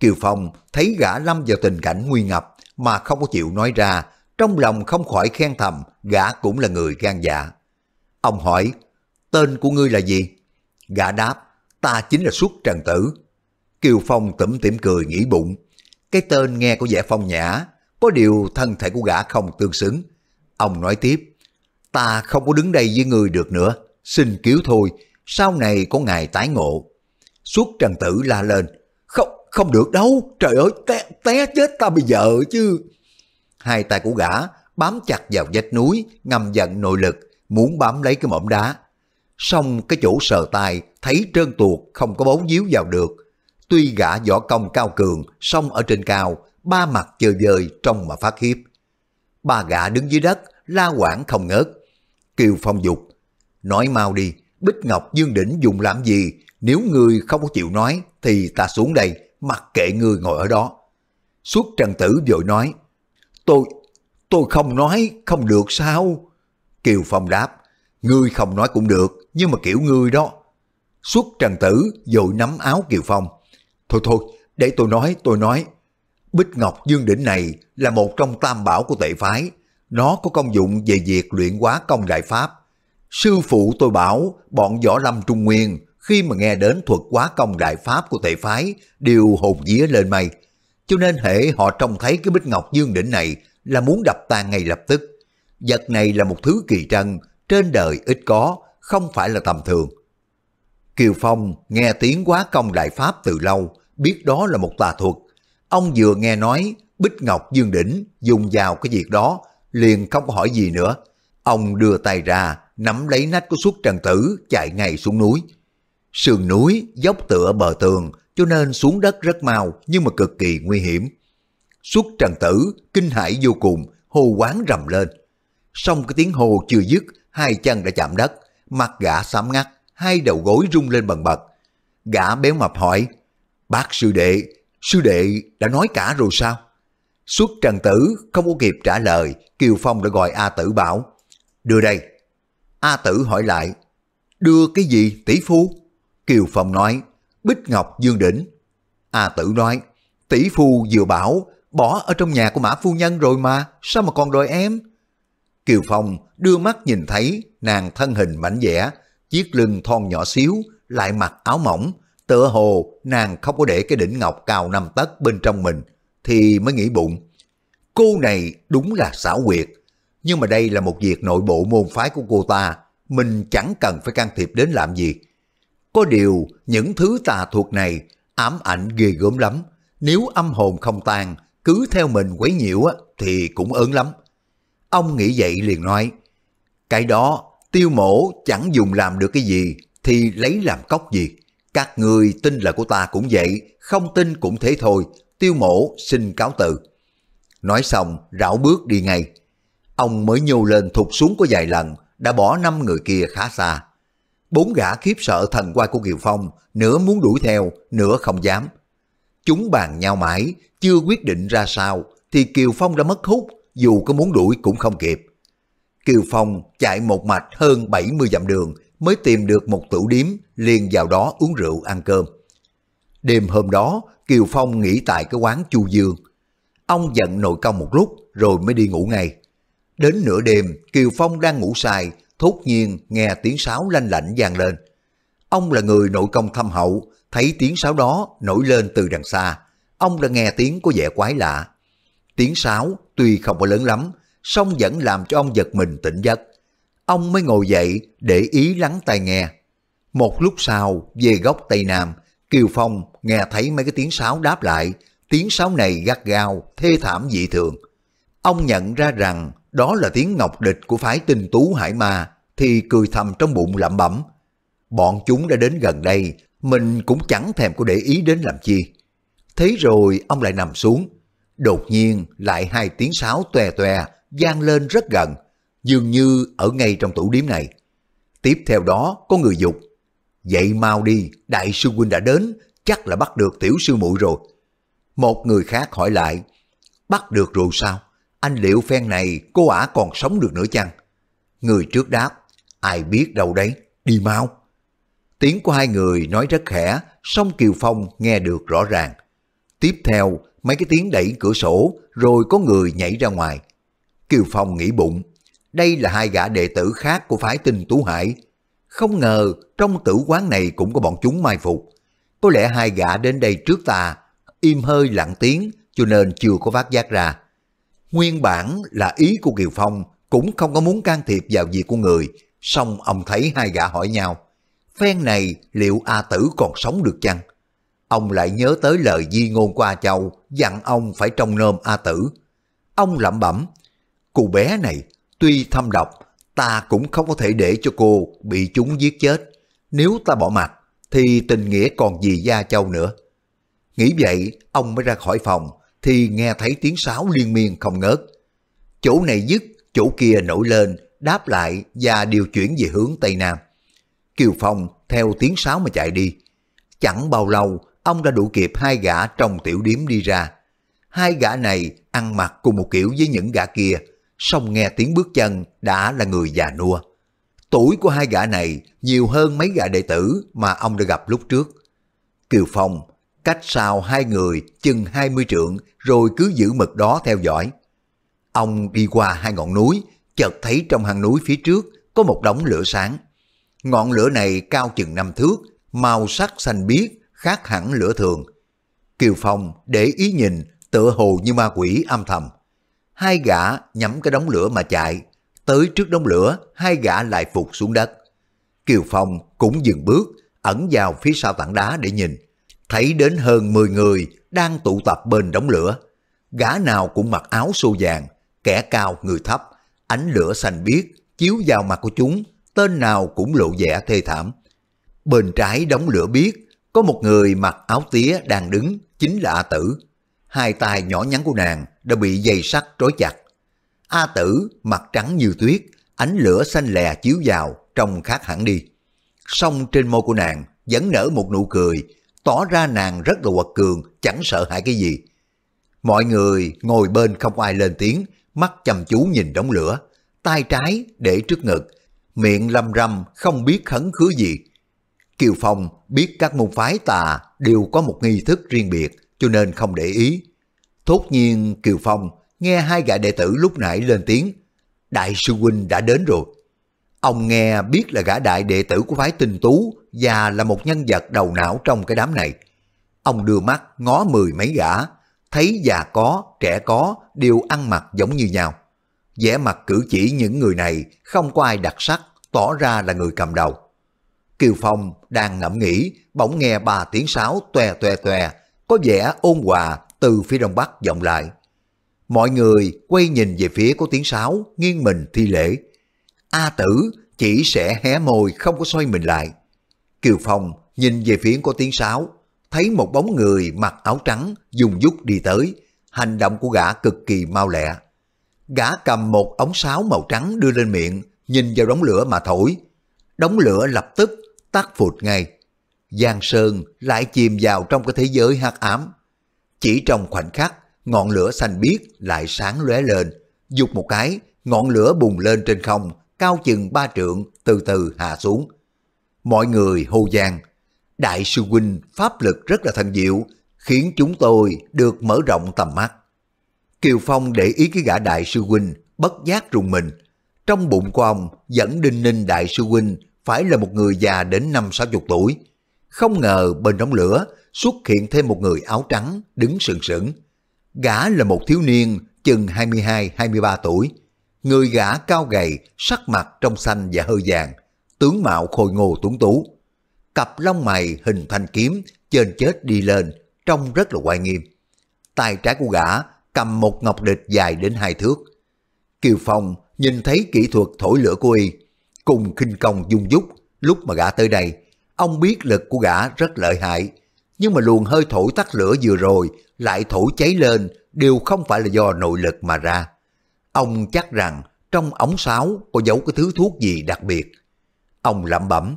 Kiều Phong thấy gã lâm vào tình cảnh nguy ngập mà không có chịu nói ra, trong lòng không khỏi khen thầm, gã cũng là người gan dạ. Ông hỏi, tên của ngươi là gì? Gã đáp, ta chính là xuất trần tử. Kiều Phong tủm tỉm cười nghĩ bụng. Cái tên nghe có vẻ phong nhã, có điều thân thể của gã không tương xứng. Ông nói tiếp, ta không có đứng đây với người được nữa, xin cứu thôi, sau này có ngày tái ngộ. Suốt trần tử la lên, không, không được đâu, trời ơi, té, té chết ta bây giờ chứ. Hai tay của gã bám chặt vào vách núi, ngầm giận nội lực, muốn bám lấy cái mỏm đá xong cái chỗ sờ tai thấy trơn tuột không có bấu díu vào được. Tuy gã võ công cao cường, song ở trên cao, ba mặt chơi vơi trong mà phát hiếp. Ba gã đứng dưới đất, la quảng không ngớt. Kiều Phong dục, nói mau đi, Bích Ngọc Dương Đỉnh dùng làm gì, nếu ngươi không có chịu nói thì ta xuống đây, mặc kệ ngươi ngồi ở đó. Suốt trần tử vội nói, tôi, tôi không nói, không được sao? Kiều Phong đáp, ngươi không nói cũng được, nhưng mà kiểu ngươi đó. Xuất trần tử dội nắm áo Kiều Phong. Thôi thôi, để tôi nói, tôi nói. Bích Ngọc Dương Đỉnh này là một trong tam bảo của tệ phái. Nó có công dụng về việc luyện hóa công đại pháp. Sư phụ tôi bảo bọn võ lâm Trung Nguyên khi mà nghe đến thuật quá công đại pháp của tệ phái đều hồn vía lên mây. Cho nên hệ họ trông thấy cái bích ngọc dương đỉnh này là muốn đập tan ngay lập tức. Vật này là một thứ kỳ trân, trên đời ít có, không phải là tầm thường. Kiều Phong nghe tiếng quá công đại pháp từ lâu, biết đó là một tà thuật. Ông vừa nghe nói Bích Ngọc Dương Đỉnh dùng vào cái việc đó, liền không hỏi gì nữa. Ông đưa tay ra, nắm lấy nách của suốt trần tử, chạy ngay xuống núi. Sườn núi dốc tựa bờ tường, cho nên xuống đất rất mau nhưng mà cực kỳ nguy hiểm. Suốt trần tử, kinh hãi vô cùng, hô quán rầm lên. Xong cái tiếng hô chưa dứt, hai chân đã chạm đất, Mặt gã xám ngắt, hai đầu gối rung lên bần bật. Gã béo mập hỏi, bác sư đệ, sư đệ đã nói cả rồi sao? Suốt trần tử không có kịp trả lời, Kiều Phong đã gọi A Tử bảo, đưa đây. A Tử hỏi lại, đưa cái gì tỷ phú? Kiều Phong nói, Bích Ngọc Dương Đỉnh. A Tử nói, tỷ phu vừa bảo, bỏ ở trong nhà của Mã Phu Nhân rồi mà, sao mà còn đòi em? Kiều Phong đưa mắt nhìn thấy nàng thân hình mảnh vẽ, chiếc lưng thon nhỏ xíu, lại mặc áo mỏng, tựa hồ nàng không có để cái đỉnh ngọc cao năm tấc bên trong mình, thì mới nghĩ bụng. Cô này đúng là xảo quyệt, nhưng mà đây là một việc nội bộ môn phái của cô ta, mình chẳng cần phải can thiệp đến làm gì. Có điều, những thứ tà thuộc này ám ảnh ghê gớm lắm, nếu âm hồn không tan, cứ theo mình quấy nhiễu thì cũng ớn lắm. Ông nghĩ vậy liền nói, cái đó tiêu mổ chẳng dùng làm được cái gì thì lấy làm cốc gì. Các người tin là của ta cũng vậy, không tin cũng thế thôi, tiêu mổ xin cáo từ. Nói xong, rảo bước đi ngay. Ông mới nhô lên thụt xuống có vài lần, đã bỏ năm người kia khá xa. Bốn gã khiếp sợ thần quay của Kiều Phong, nửa muốn đuổi theo, nửa không dám. Chúng bàn nhau mãi, chưa quyết định ra sao, thì Kiều Phong đã mất hút, dù có muốn đuổi cũng không kịp. Kiều Phong chạy một mạch hơn 70 dặm đường mới tìm được một tủ điếm liền vào đó uống rượu ăn cơm. Đêm hôm đó, Kiều Phong nghỉ tại cái quán Chu Dương. Ông giận nội công một lúc rồi mới đi ngủ ngay. Đến nửa đêm, Kiều Phong đang ngủ say, thốt nhiên nghe tiếng sáo lanh lảnh vang lên. Ông là người nội công thâm hậu, thấy tiếng sáo đó nổi lên từ đằng xa. Ông đã nghe tiếng có vẻ quái lạ. Tiếng sáo tuy không có lớn lắm, song vẫn làm cho ông giật mình tỉnh giấc. Ông mới ngồi dậy để ý lắng tai nghe. Một lúc sau, về góc Tây Nam, Kiều Phong nghe thấy mấy cái tiếng sáo đáp lại, tiếng sáo này gắt gao, thê thảm dị thường. Ông nhận ra rằng đó là tiếng ngọc địch của phái tinh tú hải ma, thì cười thầm trong bụng lẩm bẩm. Bọn chúng đã đến gần đây, mình cũng chẳng thèm có để ý đến làm chi. Thế rồi ông lại nằm xuống, đột nhiên lại hai tiếng sáo toe toe gian lên rất gần, dường như ở ngay trong tủ điếm này. Tiếp theo đó có người dục. dậy mau đi, đại sư huynh đã đến, chắc là bắt được tiểu sư muội rồi. Một người khác hỏi lại, bắt được rồi sao? Anh liệu phen này cô ả còn sống được nữa chăng? Người trước đáp, ai biết đâu đấy, đi mau. Tiếng của hai người nói rất khẽ, song Kiều Phong nghe được rõ ràng. Tiếp theo, mấy cái tiếng đẩy cửa sổ, rồi có người nhảy ra ngoài. Kiều Phong nghĩ bụng, đây là hai gã đệ tử khác của phái tinh Tú Hải. Không ngờ trong tử quán này cũng có bọn chúng mai phục. Có lẽ hai gã đến đây trước ta, im hơi lặng tiếng cho nên chưa có phát giác ra. Nguyên bản là ý của Kiều Phong cũng không có muốn can thiệp vào việc của người, song ông thấy hai gã hỏi nhau, phen này liệu A Tử còn sống được chăng? Ông lại nhớ tới lời di ngôn qua châu, dặn ông phải trông nom A Tử. Ông lẩm bẩm, Cô bé này tuy thâm độc, ta cũng không có thể để cho cô bị chúng giết chết. Nếu ta bỏ mặt, thì tình nghĩa còn gì Gia Châu nữa. Nghĩ vậy, ông mới ra khỏi phòng, thì nghe thấy tiếng sáo liên miên không ngớt. Chỗ này dứt, chỗ kia nổi lên, đáp lại và điều chuyển về hướng Tây Nam. Kiều Phong theo tiếng sáo mà chạy đi. Chẳng bao lâu, ông đã đủ kịp hai gã trong tiểu điếm đi ra. Hai gã này ăn mặc cùng một kiểu với những gã kia, song nghe tiếng bước chân đã là người già nua. Tuổi của hai gã này nhiều hơn mấy gã đệ tử mà ông đã gặp lúc trước. Kiều Phong cách sau hai người chừng 20 trượng rồi cứ giữ mực đó theo dõi. Ông đi qua hai ngọn núi, chợt thấy trong hang núi phía trước có một đống lửa sáng. Ngọn lửa này cao chừng năm thước, màu sắc xanh biếc, khác hẳn lửa thường. Kiều Phong để ý nhìn, tựa hồ như ma quỷ âm thầm hai gã nhắm cái đống lửa mà chạy, tới trước đống lửa, hai gã lại phục xuống đất. Kiều Phong cũng dừng bước, ẩn vào phía sau tảng đá để nhìn. Thấy đến hơn 10 người đang tụ tập bên đống lửa. Gã nào cũng mặc áo xô vàng, kẻ cao người thấp, ánh lửa xanh biếc chiếu vào mặt của chúng, tên nào cũng lộ vẻ thê thảm. Bên trái đống lửa biếc, có một người mặc áo tía đang đứng, chính là A Tử hai tay nhỏ nhắn của nàng đã bị dây sắt trói chặt. A tử mặt trắng như tuyết, ánh lửa xanh lè chiếu vào trông khác hẳn đi. Song trên môi của nàng vẫn nở một nụ cười, tỏ ra nàng rất là quật cường, chẳng sợ hãi cái gì. Mọi người ngồi bên không ai lên tiếng, mắt chăm chú nhìn đống lửa, tay trái để trước ngực, miệng lầm rầm không biết khấn khứa gì. Kiều Phong biết các môn phái tà đều có một nghi thức riêng biệt, cho nên không để ý. Thốt nhiên Kiều Phong nghe hai gã đệ tử lúc nãy lên tiếng, đại sư huynh đã đến rồi. Ông nghe biết là gã đại đệ tử của phái tinh tú và là một nhân vật đầu não trong cái đám này. Ông đưa mắt ngó mười mấy gã, thấy già có, trẻ có đều ăn mặc giống như nhau. vẻ mặt cử chỉ những người này không có ai đặc sắc, tỏ ra là người cầm đầu. Kiều Phong đang ngẫm nghĩ, bỗng nghe ba tiếng sáo toè toè toè có vẻ ôn hòa từ phía đông bắc vọng lại. Mọi người quay nhìn về phía của tiếng sáo, nghiêng mình thi lễ. A tử chỉ sẽ hé môi không có xoay mình lại. Kiều Phong nhìn về phía của tiếng sáo, thấy một bóng người mặc áo trắng dùng dút đi tới, hành động của gã cực kỳ mau lẹ. Gã cầm một ống sáo màu trắng đưa lên miệng, nhìn vào đống lửa mà thổi. Đống lửa lập tức tắt phụt ngay. Giang Sơn lại chìm vào trong cái thế giới hắc ám. Chỉ trong khoảnh khắc, ngọn lửa xanh biếc lại sáng lóe lên. Dục một cái, ngọn lửa bùng lên trên không, cao chừng ba trượng, từ từ hạ xuống. Mọi người hô giang. Đại sư huynh pháp lực rất là thần diệu, khiến chúng tôi được mở rộng tầm mắt. Kiều Phong để ý cái gã đại sư huynh bất giác rùng mình. Trong bụng của ông dẫn đinh ninh đại sư huynh phải là một người già đến năm sáu chục tuổi. Không ngờ bên đống lửa xuất hiện thêm một người áo trắng đứng sừng sững. Gã là một thiếu niên chừng 22-23 tuổi. Người gã cao gầy, sắc mặt trong xanh và hơi vàng, tướng mạo khôi ngô tuấn tú. Cặp lông mày hình thanh kiếm, trên chết đi lên, trông rất là oai nghiêm. Tay trái của gã cầm một ngọc địch dài đến hai thước. Kiều Phong nhìn thấy kỹ thuật thổi lửa của y, cùng khinh công dung dúc lúc mà gã tới đây Ông biết lực của gã rất lợi hại, nhưng mà luồng hơi thổi tắt lửa vừa rồi lại thổi cháy lên đều không phải là do nội lực mà ra. Ông chắc rằng trong ống sáo có giấu cái thứ thuốc gì đặc biệt. Ông lẩm bẩm,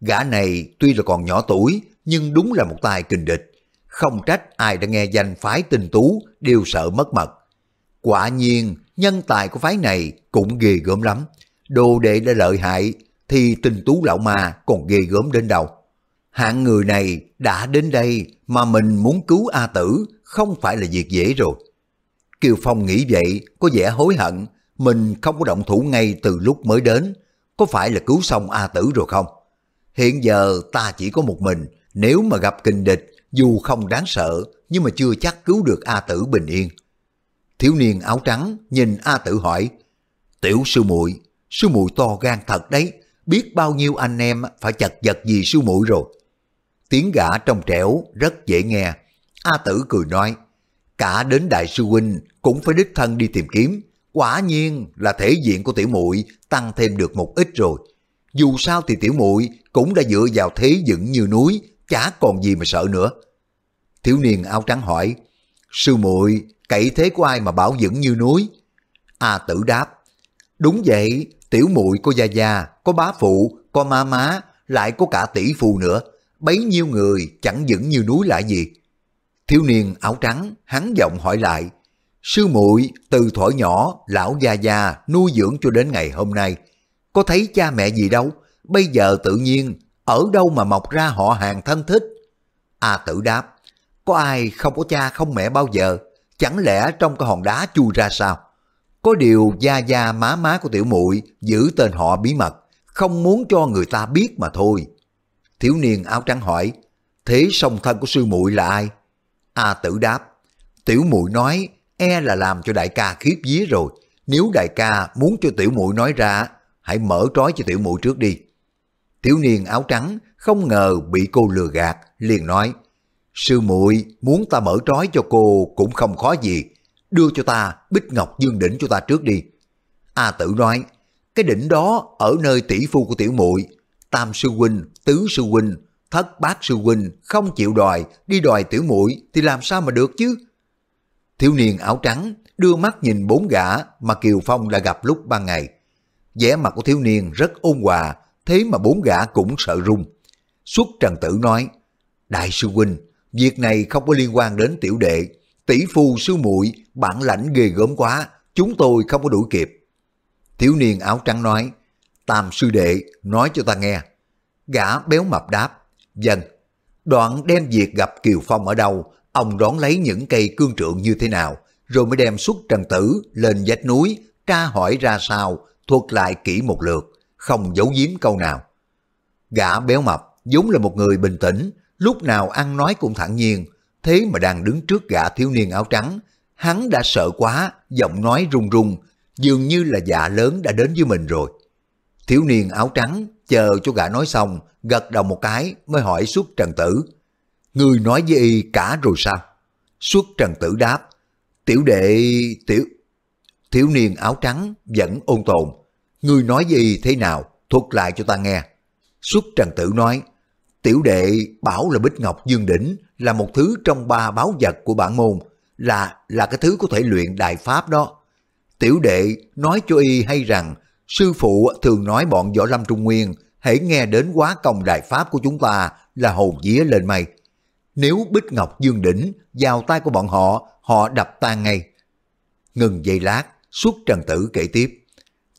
gã này tuy là còn nhỏ tuổi nhưng đúng là một tài kình địch. Không trách ai đã nghe danh phái tinh tú đều sợ mất mật. Quả nhiên, nhân tài của phái này cũng ghê gớm lắm. Đồ đệ đã lợi hại, thì tình tú lão ma còn ghê gớm đến đâu. Hạng người này đã đến đây mà mình muốn cứu A Tử không phải là việc dễ rồi. Kiều Phong nghĩ vậy có vẻ hối hận, mình không có động thủ ngay từ lúc mới đến, có phải là cứu xong A Tử rồi không? Hiện giờ ta chỉ có một mình, nếu mà gặp kình địch dù không đáng sợ nhưng mà chưa chắc cứu được A Tử bình yên. Thiếu niên áo trắng nhìn A Tử hỏi, Tiểu sư muội, sư muội to gan thật đấy, biết bao nhiêu anh em phải chật vật gì sư muội rồi. Tiếng gã trong trẻo rất dễ nghe. A tử cười nói, cả đến đại sư huynh cũng phải đích thân đi tìm kiếm. Quả nhiên là thể diện của tiểu muội tăng thêm được một ít rồi. Dù sao thì tiểu muội cũng đã dựa vào thế dựng như núi, chả còn gì mà sợ nữa. Thiếu niên áo trắng hỏi, sư muội cậy thế của ai mà bảo vững như núi? A tử đáp, đúng vậy, tiểu muội có gia gia, có bá phụ, có má má, lại có cả tỷ phụ nữa. Bấy nhiêu người chẳng vững như núi lại gì. Thiếu niên áo trắng, hắn giọng hỏi lại. Sư muội từ thuở nhỏ, lão gia gia nuôi dưỡng cho đến ngày hôm nay. Có thấy cha mẹ gì đâu, bây giờ tự nhiên, ở đâu mà mọc ra họ hàng thân thích? A tử đáp, có ai không có cha không mẹ bao giờ, chẳng lẽ trong cái hòn đá chui ra sao? Có điều gia gia má má của tiểu muội giữ tên họ bí mật, không muốn cho người ta biết mà thôi. Thiếu niên áo trắng hỏi, thế song thân của sư muội là ai? A tử đáp, tiểu muội nói e là làm cho đại ca khiếp vía rồi. Nếu đại ca muốn cho tiểu muội nói ra, hãy mở trói cho tiểu muội trước đi. Thiếu niên áo trắng không ngờ bị cô lừa gạt, liền nói, sư muội muốn ta mở trói cho cô cũng không khó gì, đưa cho ta Bích Ngọc Dương đỉnh cho ta trước đi. A à, Tử nói, cái đỉnh đó ở nơi tỷ phu của tiểu muội tam sư huynh, tứ sư huynh, thất bát sư huynh không chịu đòi, đi đòi tiểu muội thì làm sao mà được chứ? Thiếu niên áo trắng đưa mắt nhìn bốn gã mà Kiều Phong đã gặp lúc ban ngày. vẻ mặt của thiếu niên rất ôn hòa, thế mà bốn gã cũng sợ run. Xuất Trần Tử nói, Đại sư huynh, việc này không có liên quan đến tiểu đệ, Tỷ phu sư muội bản lãnh ghê gớm quá, chúng tôi không có đuổi kịp. Thiếu niên áo trắng nói, Tam sư đệ nói cho ta nghe. Gã béo mập đáp, dần, vâng, đoạn đem việc gặp Kiều Phong ở đâu, ông đón lấy những cây cương trượng như thế nào, rồi mới đem xuất trần tử lên vách núi, tra hỏi ra sao, thuật lại kỹ một lượt, không giấu giếm câu nào. Gã béo mập giống là một người bình tĩnh, lúc nào ăn nói cũng thản nhiên, thế mà đang đứng trước gã thiếu niên áo trắng. Hắn đã sợ quá, giọng nói run run, dường như là dạ lớn đã đến với mình rồi. Thiếu niên áo trắng chờ cho gã nói xong, gật đầu một cái mới hỏi suốt trần tử. Người nói với y cả rồi sao? Suốt trần tử đáp, tiểu đệ, tiểu... Thiếu niên áo trắng vẫn ôn tồn. Người nói gì thế nào, thuật lại cho ta nghe. Suốt trần tử nói, tiểu đệ bảo là Bích Ngọc Dương Đỉnh là một thứ trong ba báo vật của bản môn, là là cái thứ có thể luyện đại pháp đó. Tiểu đệ nói cho y hay rằng, sư phụ thường nói bọn võ lâm trung nguyên hãy nghe đến quá công đại pháp của chúng ta là hồn vía lên mây. Nếu Bích Ngọc Dương Đỉnh vào tay của bọn họ, họ đập tan ngay. Ngừng giây lát, suốt trần tử kể tiếp.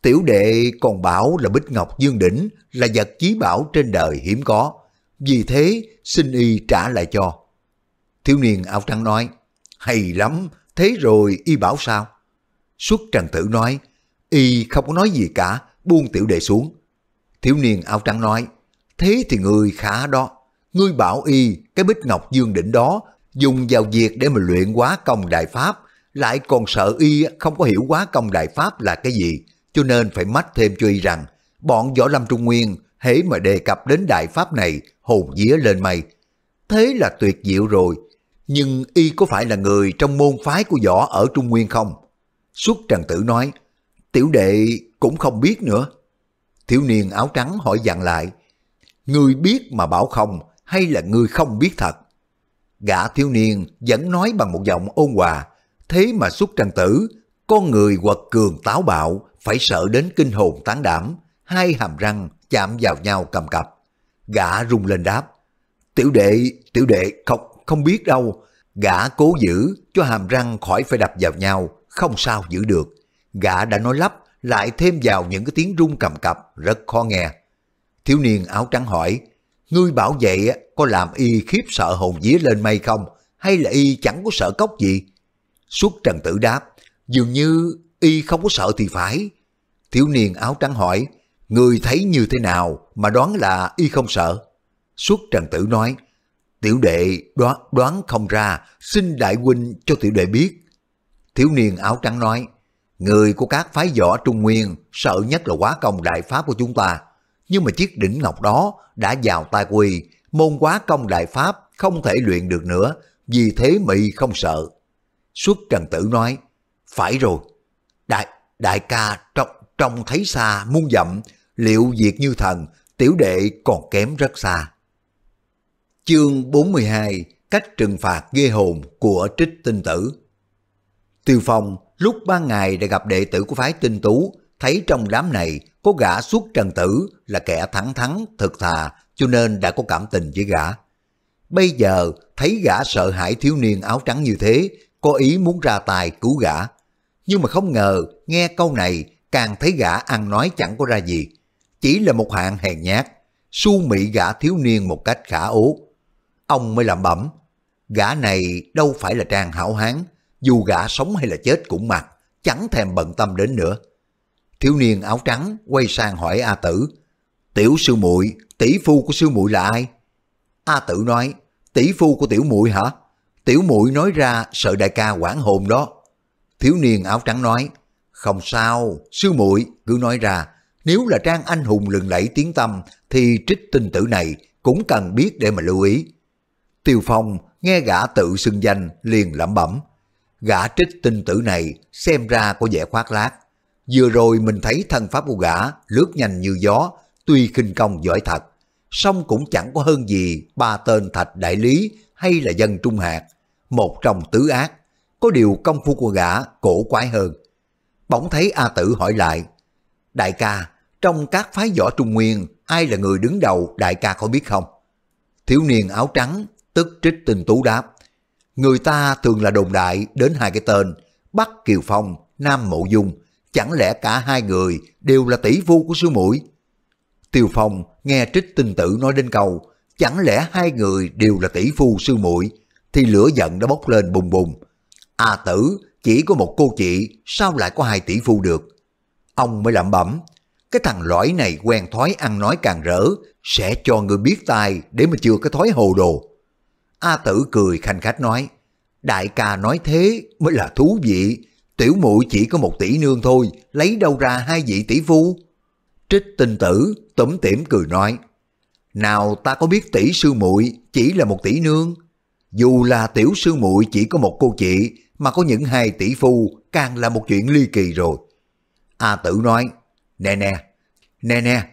Tiểu đệ còn bảo là Bích Ngọc Dương Đỉnh là vật chí bảo trên đời hiếm có. Vì thế, xin y trả lại cho. Thiếu niên áo trắng nói, hay lắm, thế rồi y bảo sao? Xuất trần tử nói, y không có nói gì cả, buông tiểu đệ xuống. Thiếu niên áo trắng nói, thế thì người khá đó, ngươi bảo y cái bích ngọc dương đỉnh đó dùng vào việc để mà luyện quá công đại pháp, lại còn sợ y không có hiểu quá công đại pháp là cái gì, cho nên phải mách thêm cho y rằng, bọn võ lâm trung nguyên hễ mà đề cập đến đại pháp này hồn vía lên mây thế là tuyệt diệu rồi nhưng y có phải là người trong môn phái của võ ở Trung Nguyên không? Xuất Trần Tử nói, tiểu đệ cũng không biết nữa. Thiếu niên áo trắng hỏi dặn lại, người biết mà bảo không hay là người không biết thật? Gã thiếu niên vẫn nói bằng một giọng ôn hòa, thế mà Xuất Trần Tử, con người quật cường táo bạo, phải sợ đến kinh hồn tán đảm, hai hàm răng chạm vào nhau cầm cập. Gã rung lên đáp, tiểu đệ, tiểu đệ không, không biết đâu. Gã cố giữ cho hàm răng khỏi phải đập vào nhau, không sao giữ được. Gã đã nói lắp, lại thêm vào những cái tiếng rung cầm cập rất khó nghe. Thiếu niên áo trắng hỏi, ngươi bảo vệ có làm y khiếp sợ hồn vía lên mây không, hay là y chẳng có sợ cốc gì? suốt trần tử đáp, dường như y không có sợ thì phải. Thiếu niên áo trắng hỏi, ngươi thấy như thế nào mà đoán là y không sợ? suốt trần tử nói, Tiểu đệ đoán, đoán không ra, xin đại huynh cho tiểu đệ biết. Thiếu niên áo trắng nói, người của các phái võ Trung Nguyên sợ nhất là quá công đại pháp của chúng ta. Nhưng mà chiếc đỉnh ngọc đó đã vào tai quỳ, môn quá công đại pháp không thể luyện được nữa, vì thế mị không sợ. Xuất Trần Tử nói, phải rồi, đại đại ca trong, trong thấy xa muôn dặm, liệu việc như thần, tiểu đệ còn kém rất xa. Chương 42 Cách trừng phạt ghê hồn của trích tinh tử Tiêu Phong lúc ban ngày đã gặp đệ tử của phái tinh tú thấy trong đám này có gã xuất trần tử là kẻ thẳng thắn thực thà cho nên đã có cảm tình với gã. Bây giờ thấy gã sợ hãi thiếu niên áo trắng như thế có ý muốn ra tài cứu gã. Nhưng mà không ngờ nghe câu này càng thấy gã ăn nói chẳng có ra gì. Chỉ là một hạng hèn nhát, su mị gã thiếu niên một cách khả ố ông mới làm bẩm. Gã này đâu phải là Trang hảo hán, dù gã sống hay là chết cũng mặc, chẳng thèm bận tâm đến nữa. Thiếu niên áo trắng quay sang hỏi A Tử, tiểu sư muội, tỷ phu của sư muội là ai? A Tử nói, tỷ phu của tiểu muội hả? Tiểu muội nói ra sợ đại ca quản hồn đó. Thiếu niên áo trắng nói, không sao, sư muội cứ nói ra, nếu là trang anh hùng lừng lẫy tiếng tâm thì trích tinh tử này cũng cần biết để mà lưu ý. Tiêu Phong nghe gã tự xưng danh liền lẩm bẩm. Gã trích tinh tử này xem ra có vẻ khoác lác. Vừa rồi mình thấy thân pháp của gã lướt nhanh như gió, tuy khinh công giỏi thật, song cũng chẳng có hơn gì ba tên thạch đại lý hay là dân trung hạt, một trong tứ ác. Có điều công phu của gã cổ quái hơn. Bỗng thấy A Tử hỏi lại, Đại ca, trong các phái võ Trung Nguyên, ai là người đứng đầu đại ca có biết không? Thiếu niên áo trắng Tức trích tinh tú đáp, người ta thường là đồn đại đến hai cái tên, Bắc Kiều Phong, Nam Mộ Dung, chẳng lẽ cả hai người đều là tỷ phu của sư mũi Tiêu Phong nghe trích tinh tử nói đến câu, chẳng lẽ hai người đều là tỷ phu sư muội thì lửa giận đã bốc lên bùng bùng. A tử chỉ có một cô chị, sao lại có hai tỷ phu được? Ông mới lẩm bẩm, cái thằng lõi này quen thói ăn nói càng rỡ, sẽ cho người biết tai để mà chưa cái thói hồ đồ. A Tử cười khanh khách nói, đại ca nói thế mới là thú vị, tiểu muội chỉ có một tỷ nương thôi, lấy đâu ra hai vị tỷ phu? Trích tinh tử tủm tỉm cười nói, nào ta có biết tỷ sư muội chỉ là một tỷ nương? Dù là tiểu sư muội chỉ có một cô chị mà có những hai tỷ phu càng là một chuyện ly kỳ rồi. A Tử nói, nè nè, nè nè,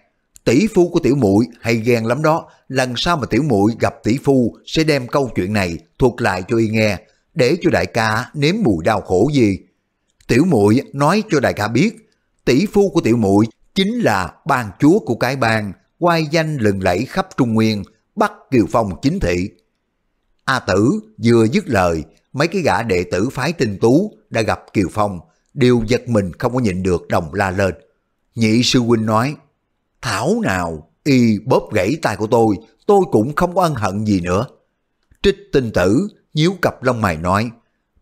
tỷ phu của tiểu muội hay ghen lắm đó, lần sau mà tiểu muội gặp tỷ phu sẽ đem câu chuyện này thuật lại cho y nghe, để cho đại ca nếm mùi đau khổ gì. Tiểu muội nói cho đại ca biết, tỷ phu của tiểu muội chính là ban chúa của cái bang, quay danh lừng lẫy khắp Trung Nguyên, bắt Kiều Phong chính thị. A Tử vừa dứt lời, mấy cái gã đệ tử phái tinh tú đã gặp Kiều Phong, đều giật mình không có nhịn được đồng la lên. Nhị sư huynh nói, Thảo nào y bóp gãy tay của tôi, tôi cũng không có ân hận gì nữa. Trích tinh tử nhíu cặp lông mày nói,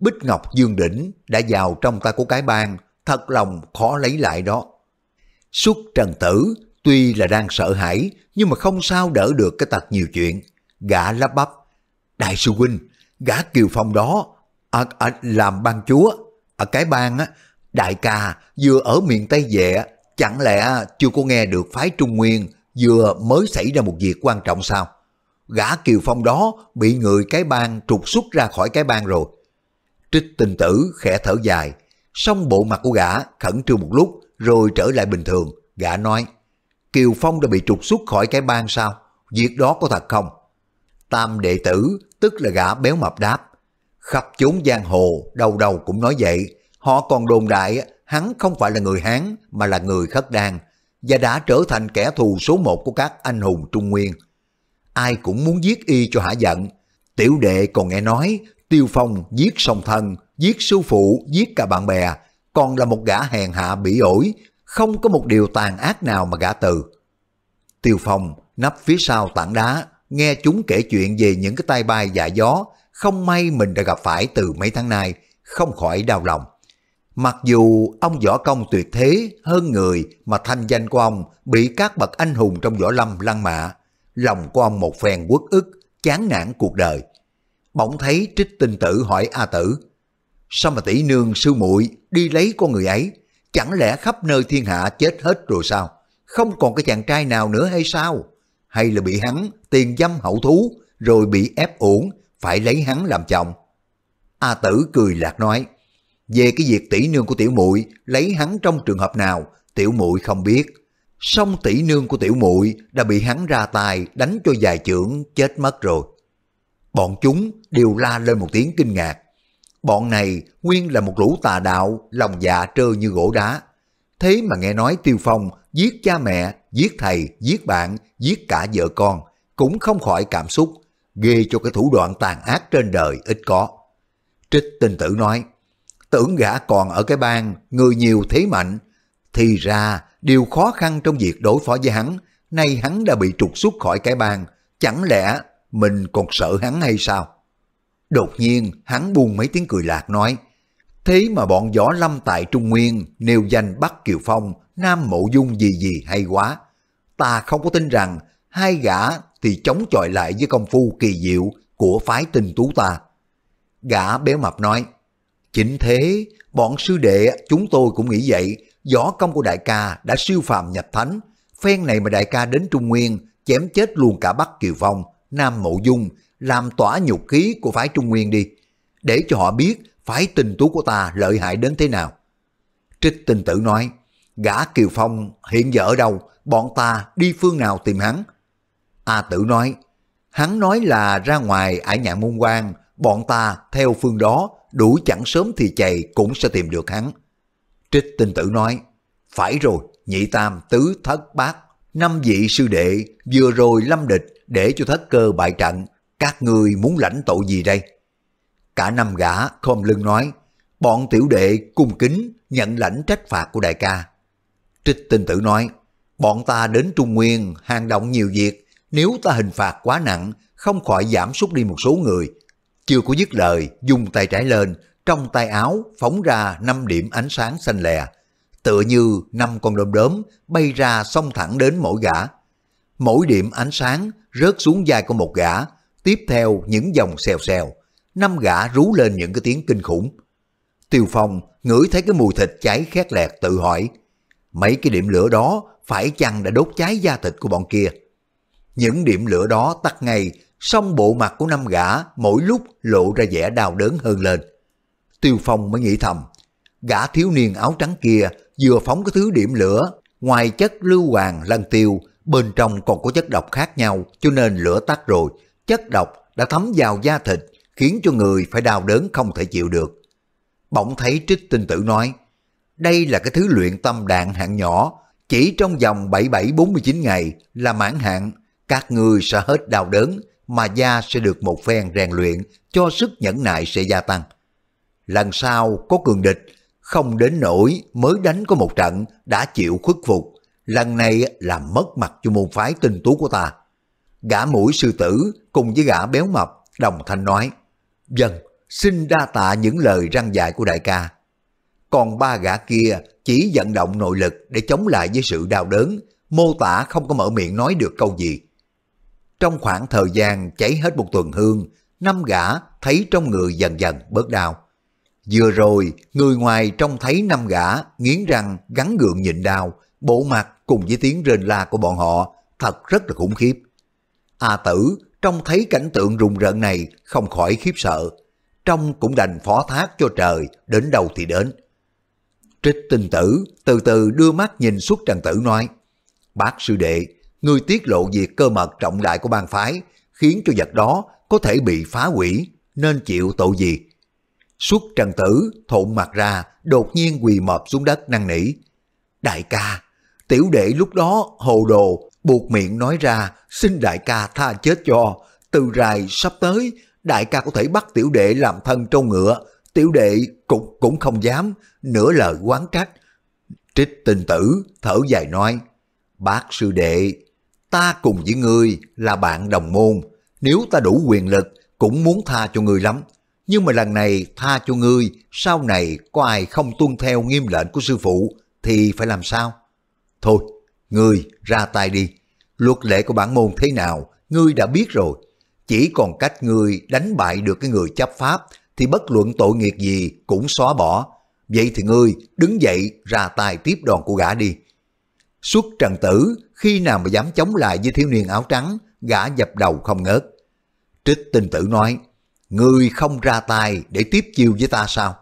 Bích Ngọc Dương Đỉnh đã vào trong tay của cái bang, thật lòng khó lấy lại đó. Xuất trần tử tuy là đang sợ hãi nhưng mà không sao đỡ được cái tật nhiều chuyện. Gã lắp bắp, Đại sư huynh, gã kiều phong đó, à, à, làm ban chúa, ở cái bang á, đại ca vừa ở miền Tây về Chẳng lẽ chưa có nghe được phái Trung Nguyên vừa mới xảy ra một việc quan trọng sao? Gã Kiều Phong đó bị người cái bang trục xuất ra khỏi cái bang rồi. Trích tình tử khẽ thở dài, xong bộ mặt của gã khẩn trương một lúc rồi trở lại bình thường. Gã nói, Kiều Phong đã bị trục xuất khỏi cái bang sao? Việc đó có thật không? Tam đệ tử, tức là gã béo mập đáp. Khắp chốn giang hồ, đầu đầu cũng nói vậy. Họ còn đồn đại á hắn không phải là người Hán mà là người khất đan và đã trở thành kẻ thù số một của các anh hùng Trung Nguyên. Ai cũng muốn giết y cho hả giận. Tiểu đệ còn nghe nói Tiêu Phong giết song thân, giết sư phụ, giết cả bạn bè, còn là một gã hèn hạ bỉ ổi, không có một điều tàn ác nào mà gã từ. Tiêu Phong nấp phía sau tảng đá, nghe chúng kể chuyện về những cái tai bay dạ gió, không may mình đã gặp phải từ mấy tháng nay, không khỏi đau lòng. Mặc dù ông võ công tuyệt thế hơn người mà thanh danh của ông bị các bậc anh hùng trong võ lâm lăng mạ, lòng của ông một phen uất ức, chán nản cuộc đời. Bỗng thấy Trích Tinh Tử hỏi A Tử, sao mà tỷ nương sư muội đi lấy con người ấy, chẳng lẽ khắp nơi thiên hạ chết hết rồi sao? Không còn cái chàng trai nào nữa hay sao? Hay là bị hắn tiền dâm hậu thú rồi bị ép uổng phải lấy hắn làm chồng? A Tử cười lạc nói, về cái việc tỷ nương của tiểu muội lấy hắn trong trường hợp nào, tiểu muội không biết. Song tỷ nương của tiểu muội đã bị hắn ra tay đánh cho dài chưởng chết mất rồi. Bọn chúng đều la lên một tiếng kinh ngạc. Bọn này nguyên là một lũ tà đạo, lòng dạ trơ như gỗ đá. Thế mà nghe nói Tiêu Phong giết cha mẹ, giết thầy, giết bạn, giết cả vợ con, cũng không khỏi cảm xúc, ghê cho cái thủ đoạn tàn ác trên đời ít có. Trích tinh tử nói, tưởng gã còn ở cái bang, người nhiều thế mạnh. Thì ra, điều khó khăn trong việc đối phó với hắn, nay hắn đã bị trục xuất khỏi cái bang, chẳng lẽ mình còn sợ hắn hay sao? Đột nhiên, hắn buông mấy tiếng cười lạc nói, thế mà bọn võ lâm tại Trung Nguyên nêu danh Bắc Kiều Phong, Nam Mộ Dung gì gì hay quá. Ta không có tin rằng hai gã thì chống chọi lại với công phu kỳ diệu của phái tinh tú ta. Gã béo mập nói, Chính thế, bọn sư đệ chúng tôi cũng nghĩ vậy, võ công của đại ca đã siêu phàm nhập thánh, phen này mà đại ca đến Trung Nguyên, chém chết luôn cả Bắc Kiều Phong, Nam Mộ Dung, làm tỏa nhục khí của phái Trung Nguyên đi, để cho họ biết phái tình tú của ta lợi hại đến thế nào. Trích tình tử nói, gã Kiều Phong hiện giờ ở đâu, bọn ta đi phương nào tìm hắn? A tử nói, hắn nói là ra ngoài ải nhạn môn quan, bọn ta theo phương đó đủ chẳng sớm thì chạy cũng sẽ tìm được hắn. Trích tinh tử nói, phải rồi, nhị tam, tứ, thất, bát, năm vị sư đệ vừa rồi lâm địch để cho thất cơ bại trận, các ngươi muốn lãnh tội gì đây? Cả năm gã khom lưng nói, bọn tiểu đệ cung kính nhận lãnh trách phạt của đại ca. Trích tinh tử nói, bọn ta đến Trung Nguyên hàng động nhiều việc, nếu ta hình phạt quá nặng, không khỏi giảm sút đi một số người, chưa có dứt lời, dùng tay trái lên, trong tay áo phóng ra năm điểm ánh sáng xanh lè. Tựa như năm con đom đóm bay ra song thẳng đến mỗi gã. Mỗi điểm ánh sáng rớt xuống vai của một gã, tiếp theo những dòng xèo xèo. Năm gã rú lên những cái tiếng kinh khủng. Tiêu Phong ngửi thấy cái mùi thịt cháy khét lẹt tự hỏi, mấy cái điểm lửa đó phải chăng đã đốt cháy da thịt của bọn kia? Những điểm lửa đó tắt ngay song bộ mặt của năm gã mỗi lúc lộ ra vẻ đau đớn hơn lên. Tiêu Phong mới nghĩ thầm, gã thiếu niên áo trắng kia vừa phóng cái thứ điểm lửa, ngoài chất lưu hoàng lăn tiêu, bên trong còn có chất độc khác nhau cho nên lửa tắt rồi, chất độc đã thấm vào da thịt khiến cho người phải đau đớn không thể chịu được. Bỗng thấy Trích Tinh Tử nói, đây là cái thứ luyện tâm đạn hạng nhỏ, chỉ trong vòng 77-49 ngày là mãn hạn, các người sẽ hết đau đớn, mà da sẽ được một phen rèn luyện cho sức nhẫn nại sẽ gia tăng. Lần sau có cường địch, không đến nổi mới đánh có một trận đã chịu khuất phục, lần này làm mất mặt cho môn phái tinh tú của ta. Gã mũi sư tử cùng với gã béo mập đồng thanh nói, Dân, xin đa tạ những lời răng dài của đại ca. Còn ba gã kia chỉ vận động nội lực để chống lại với sự đau đớn, mô tả không có mở miệng nói được câu gì. Trong khoảng thời gian cháy hết một tuần hương, năm gã thấy trong người dần dần bớt đau. Vừa rồi, người ngoài trông thấy năm gã nghiến răng gắn gượng nhịn đau, bộ mặt cùng với tiếng rên la của bọn họ thật rất là khủng khiếp. A tử trông thấy cảnh tượng rùng rợn này không khỏi khiếp sợ, trong cũng đành phó thác cho trời, đến đâu thì đến. Trích tinh tử từ từ đưa mắt nhìn suốt trần tử nói, Bác sư đệ, Ngươi tiết lộ việc cơ mật trọng đại của bang phái, khiến cho vật đó có thể bị phá hủy, nên chịu tội gì? Xuất trần tử, thộn mặt ra, đột nhiên quỳ mọp xuống đất năn nỉ. Đại ca, tiểu đệ lúc đó hồ đồ, buộc miệng nói ra, xin đại ca tha chết cho. Từ rài sắp tới, đại ca có thể bắt tiểu đệ làm thân trâu ngựa, tiểu đệ cũng cũng không dám, nửa lời quán trách. Trích tình tử, thở dài nói, bác sư đệ, ta cùng với ngươi là bạn đồng môn, nếu ta đủ quyền lực cũng muốn tha cho ngươi lắm. Nhưng mà lần này tha cho ngươi, sau này có ai không tuân theo nghiêm lệnh của sư phụ thì phải làm sao? Thôi, ngươi ra tay đi. Luật lệ của bản môn thế nào, ngươi đã biết rồi. Chỉ còn cách ngươi đánh bại được cái người chấp pháp thì bất luận tội nghiệp gì cũng xóa bỏ. Vậy thì ngươi đứng dậy ra tay tiếp đòn của gã đi. Xuất trần tử khi nào mà dám chống lại với thiếu niên áo trắng, gã dập đầu không ngớt. Trích tinh tử nói, Ngươi không ra tay để tiếp chiêu với ta sao?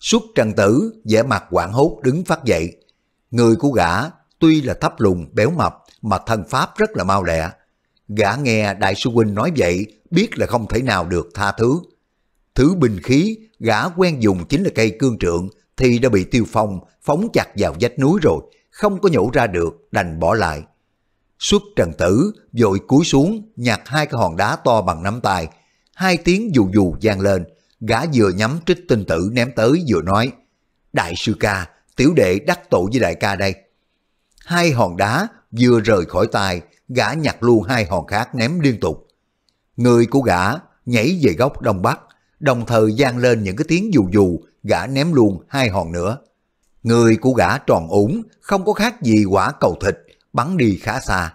Xuất trần tử, vẻ mặt quảng hốt đứng phát dậy. Người của gã tuy là thấp lùn, béo mập, mà thân pháp rất là mau lẹ. Gã nghe đại sư huynh nói vậy, biết là không thể nào được tha thứ. Thứ bình khí gã quen dùng chính là cây cương trượng, thì đã bị tiêu phong phóng chặt vào vách núi rồi, không có nhổ ra được, đành bỏ lại. Xuất trần tử, vội cúi xuống, nhặt hai cái hòn đá to bằng nắm tay. Hai tiếng dù dù vang lên, gã vừa nhắm trích tinh tử ném tới vừa nói, Đại sư ca, tiểu đệ đắc tội với đại ca đây. Hai hòn đá vừa rời khỏi tay, gã nhặt luôn hai hòn khác ném liên tục. Người của gã nhảy về góc đông bắc, đồng thời gian lên những cái tiếng dù dù, gã ném luôn hai hòn nữa. Người của gã tròn ủng, không có khác gì quả cầu thịt, bắn đi khá xa.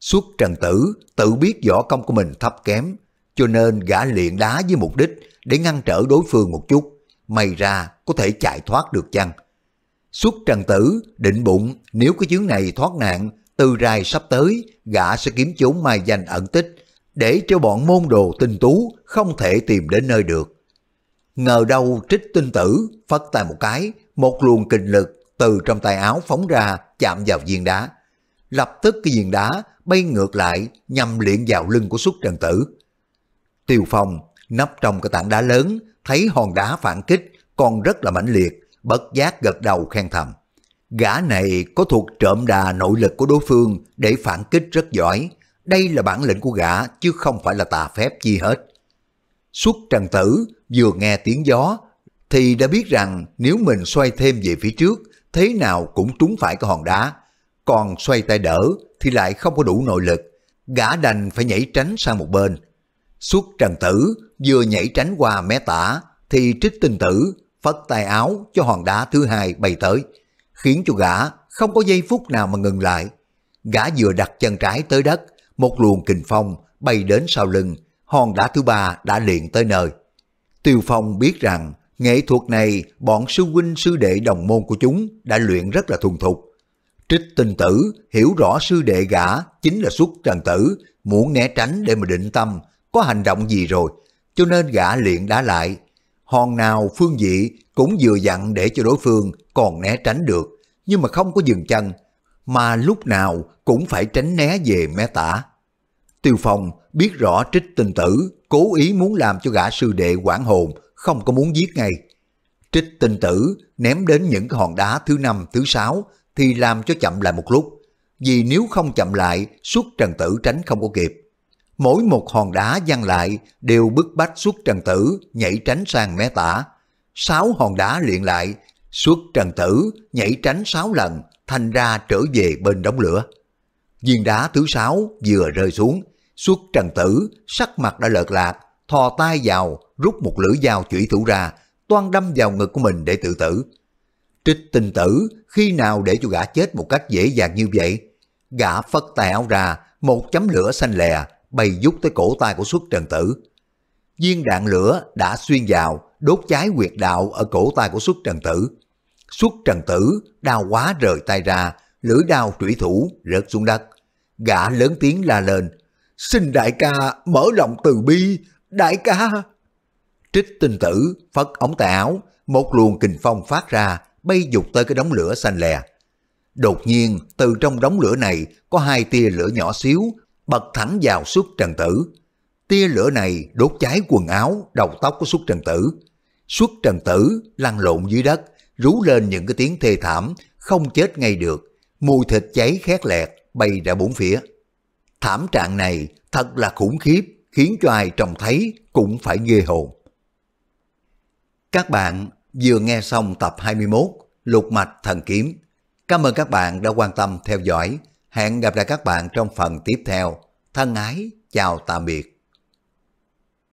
Suốt trần tử, tự biết võ công của mình thấp kém, cho nên gã luyện đá với mục đích để ngăn trở đối phương một chút, may ra có thể chạy thoát được chăng. Suốt trần tử, định bụng nếu cái chuyến này thoát nạn, từ rài sắp tới, gã sẽ kiếm chốn mai danh ẩn tích, để cho bọn môn đồ tinh tú không thể tìm đến nơi được. Ngờ đâu trích tinh tử, phất tay một cái, một luồng kình lực từ trong tay áo phóng ra chạm vào viên đá. Lập tức cái viên đá bay ngược lại nhằm liện vào lưng của xuất trần tử. Tiêu Phong nấp trong cái tảng đá lớn thấy hòn đá phản kích còn rất là mãnh liệt, bất giác gật đầu khen thầm. Gã này có thuộc trộm đà nội lực của đối phương để phản kích rất giỏi. Đây là bản lĩnh của gã chứ không phải là tà phép chi hết. Xuất trần tử vừa nghe tiếng gió thì đã biết rằng nếu mình xoay thêm về phía trước, thế nào cũng trúng phải cái hòn đá. Còn xoay tay đỡ thì lại không có đủ nội lực, gã đành phải nhảy tránh sang một bên. Suốt trần tử vừa nhảy tránh qua mé tả thì trích tinh tử phất tay áo cho hòn đá thứ hai bay tới, khiến cho gã không có giây phút nào mà ngừng lại. Gã vừa đặt chân trái tới đất, một luồng kình phong bay đến sau lưng, hòn đá thứ ba đã liền tới nơi. Tiêu Phong biết rằng Nghệ thuật này bọn sư huynh sư đệ đồng môn của chúng đã luyện rất là thuần thục. Trích tình tử hiểu rõ sư đệ gã chính là xuất trần tử, muốn né tránh để mà định tâm, có hành động gì rồi, cho nên gã luyện đá lại. Hòn nào phương dị cũng vừa dặn để cho đối phương còn né tránh được, nhưng mà không có dừng chân, mà lúc nào cũng phải tránh né về mé tả. Tiêu Phong biết rõ trích tình tử cố ý muốn làm cho gã sư đệ quản hồn không có muốn giết ngay. Trích tình tử ném đến những hòn đá thứ năm, thứ sáu thì làm cho chậm lại một lúc. Vì nếu không chậm lại, suốt trần tử tránh không có kịp. Mỗi một hòn đá văng lại đều bức bách suốt trần tử nhảy tránh sang mé tả. Sáu hòn đá liền lại, suốt trần tử nhảy tránh sáu lần, thành ra trở về bên đống lửa. Viên đá thứ sáu vừa rơi xuống, suốt trần tử sắc mặt đã lợt lạc, thò tay vào, rút một lưỡi dao chủy thủ ra, toan đâm vào ngực của mình để tự tử. Trích tình tử khi nào để cho gã chết một cách dễ dàng như vậy? Gã phất tay áo ra, một chấm lửa xanh lè, bay dút tới cổ tay của xuất trần tử. Viên đạn lửa đã xuyên vào, đốt cháy huyệt đạo ở cổ tay của xuất trần tử. Xuất trần tử, đau quá rời tay ra, lưỡi đao trủy thủ rớt xuống đất. Gã lớn tiếng la lên, xin đại ca mở lòng từ bi, Đại ca! Trích tinh tử, phất ống tay áo, một luồng kình phong phát ra, bay dục tới cái đống lửa xanh lè. Đột nhiên, từ trong đống lửa này có hai tia lửa nhỏ xíu, bật thẳng vào xuất trần tử. Tia lửa này đốt cháy quần áo, đầu tóc của xuất trần tử. Xuất trần tử lăn lộn dưới đất, rú lên những cái tiếng thê thảm, không chết ngay được. Mùi thịt cháy khét lẹt, bay ra bốn phía. Thảm trạng này thật là khủng khiếp, khiến cho ai trông thấy cũng phải ghê hồn. Các bạn vừa nghe xong tập 21 Lục Mạch Thần Kiếm. Cảm ơn các bạn đã quan tâm theo dõi. Hẹn gặp lại các bạn trong phần tiếp theo. Thân ái, chào tạm biệt.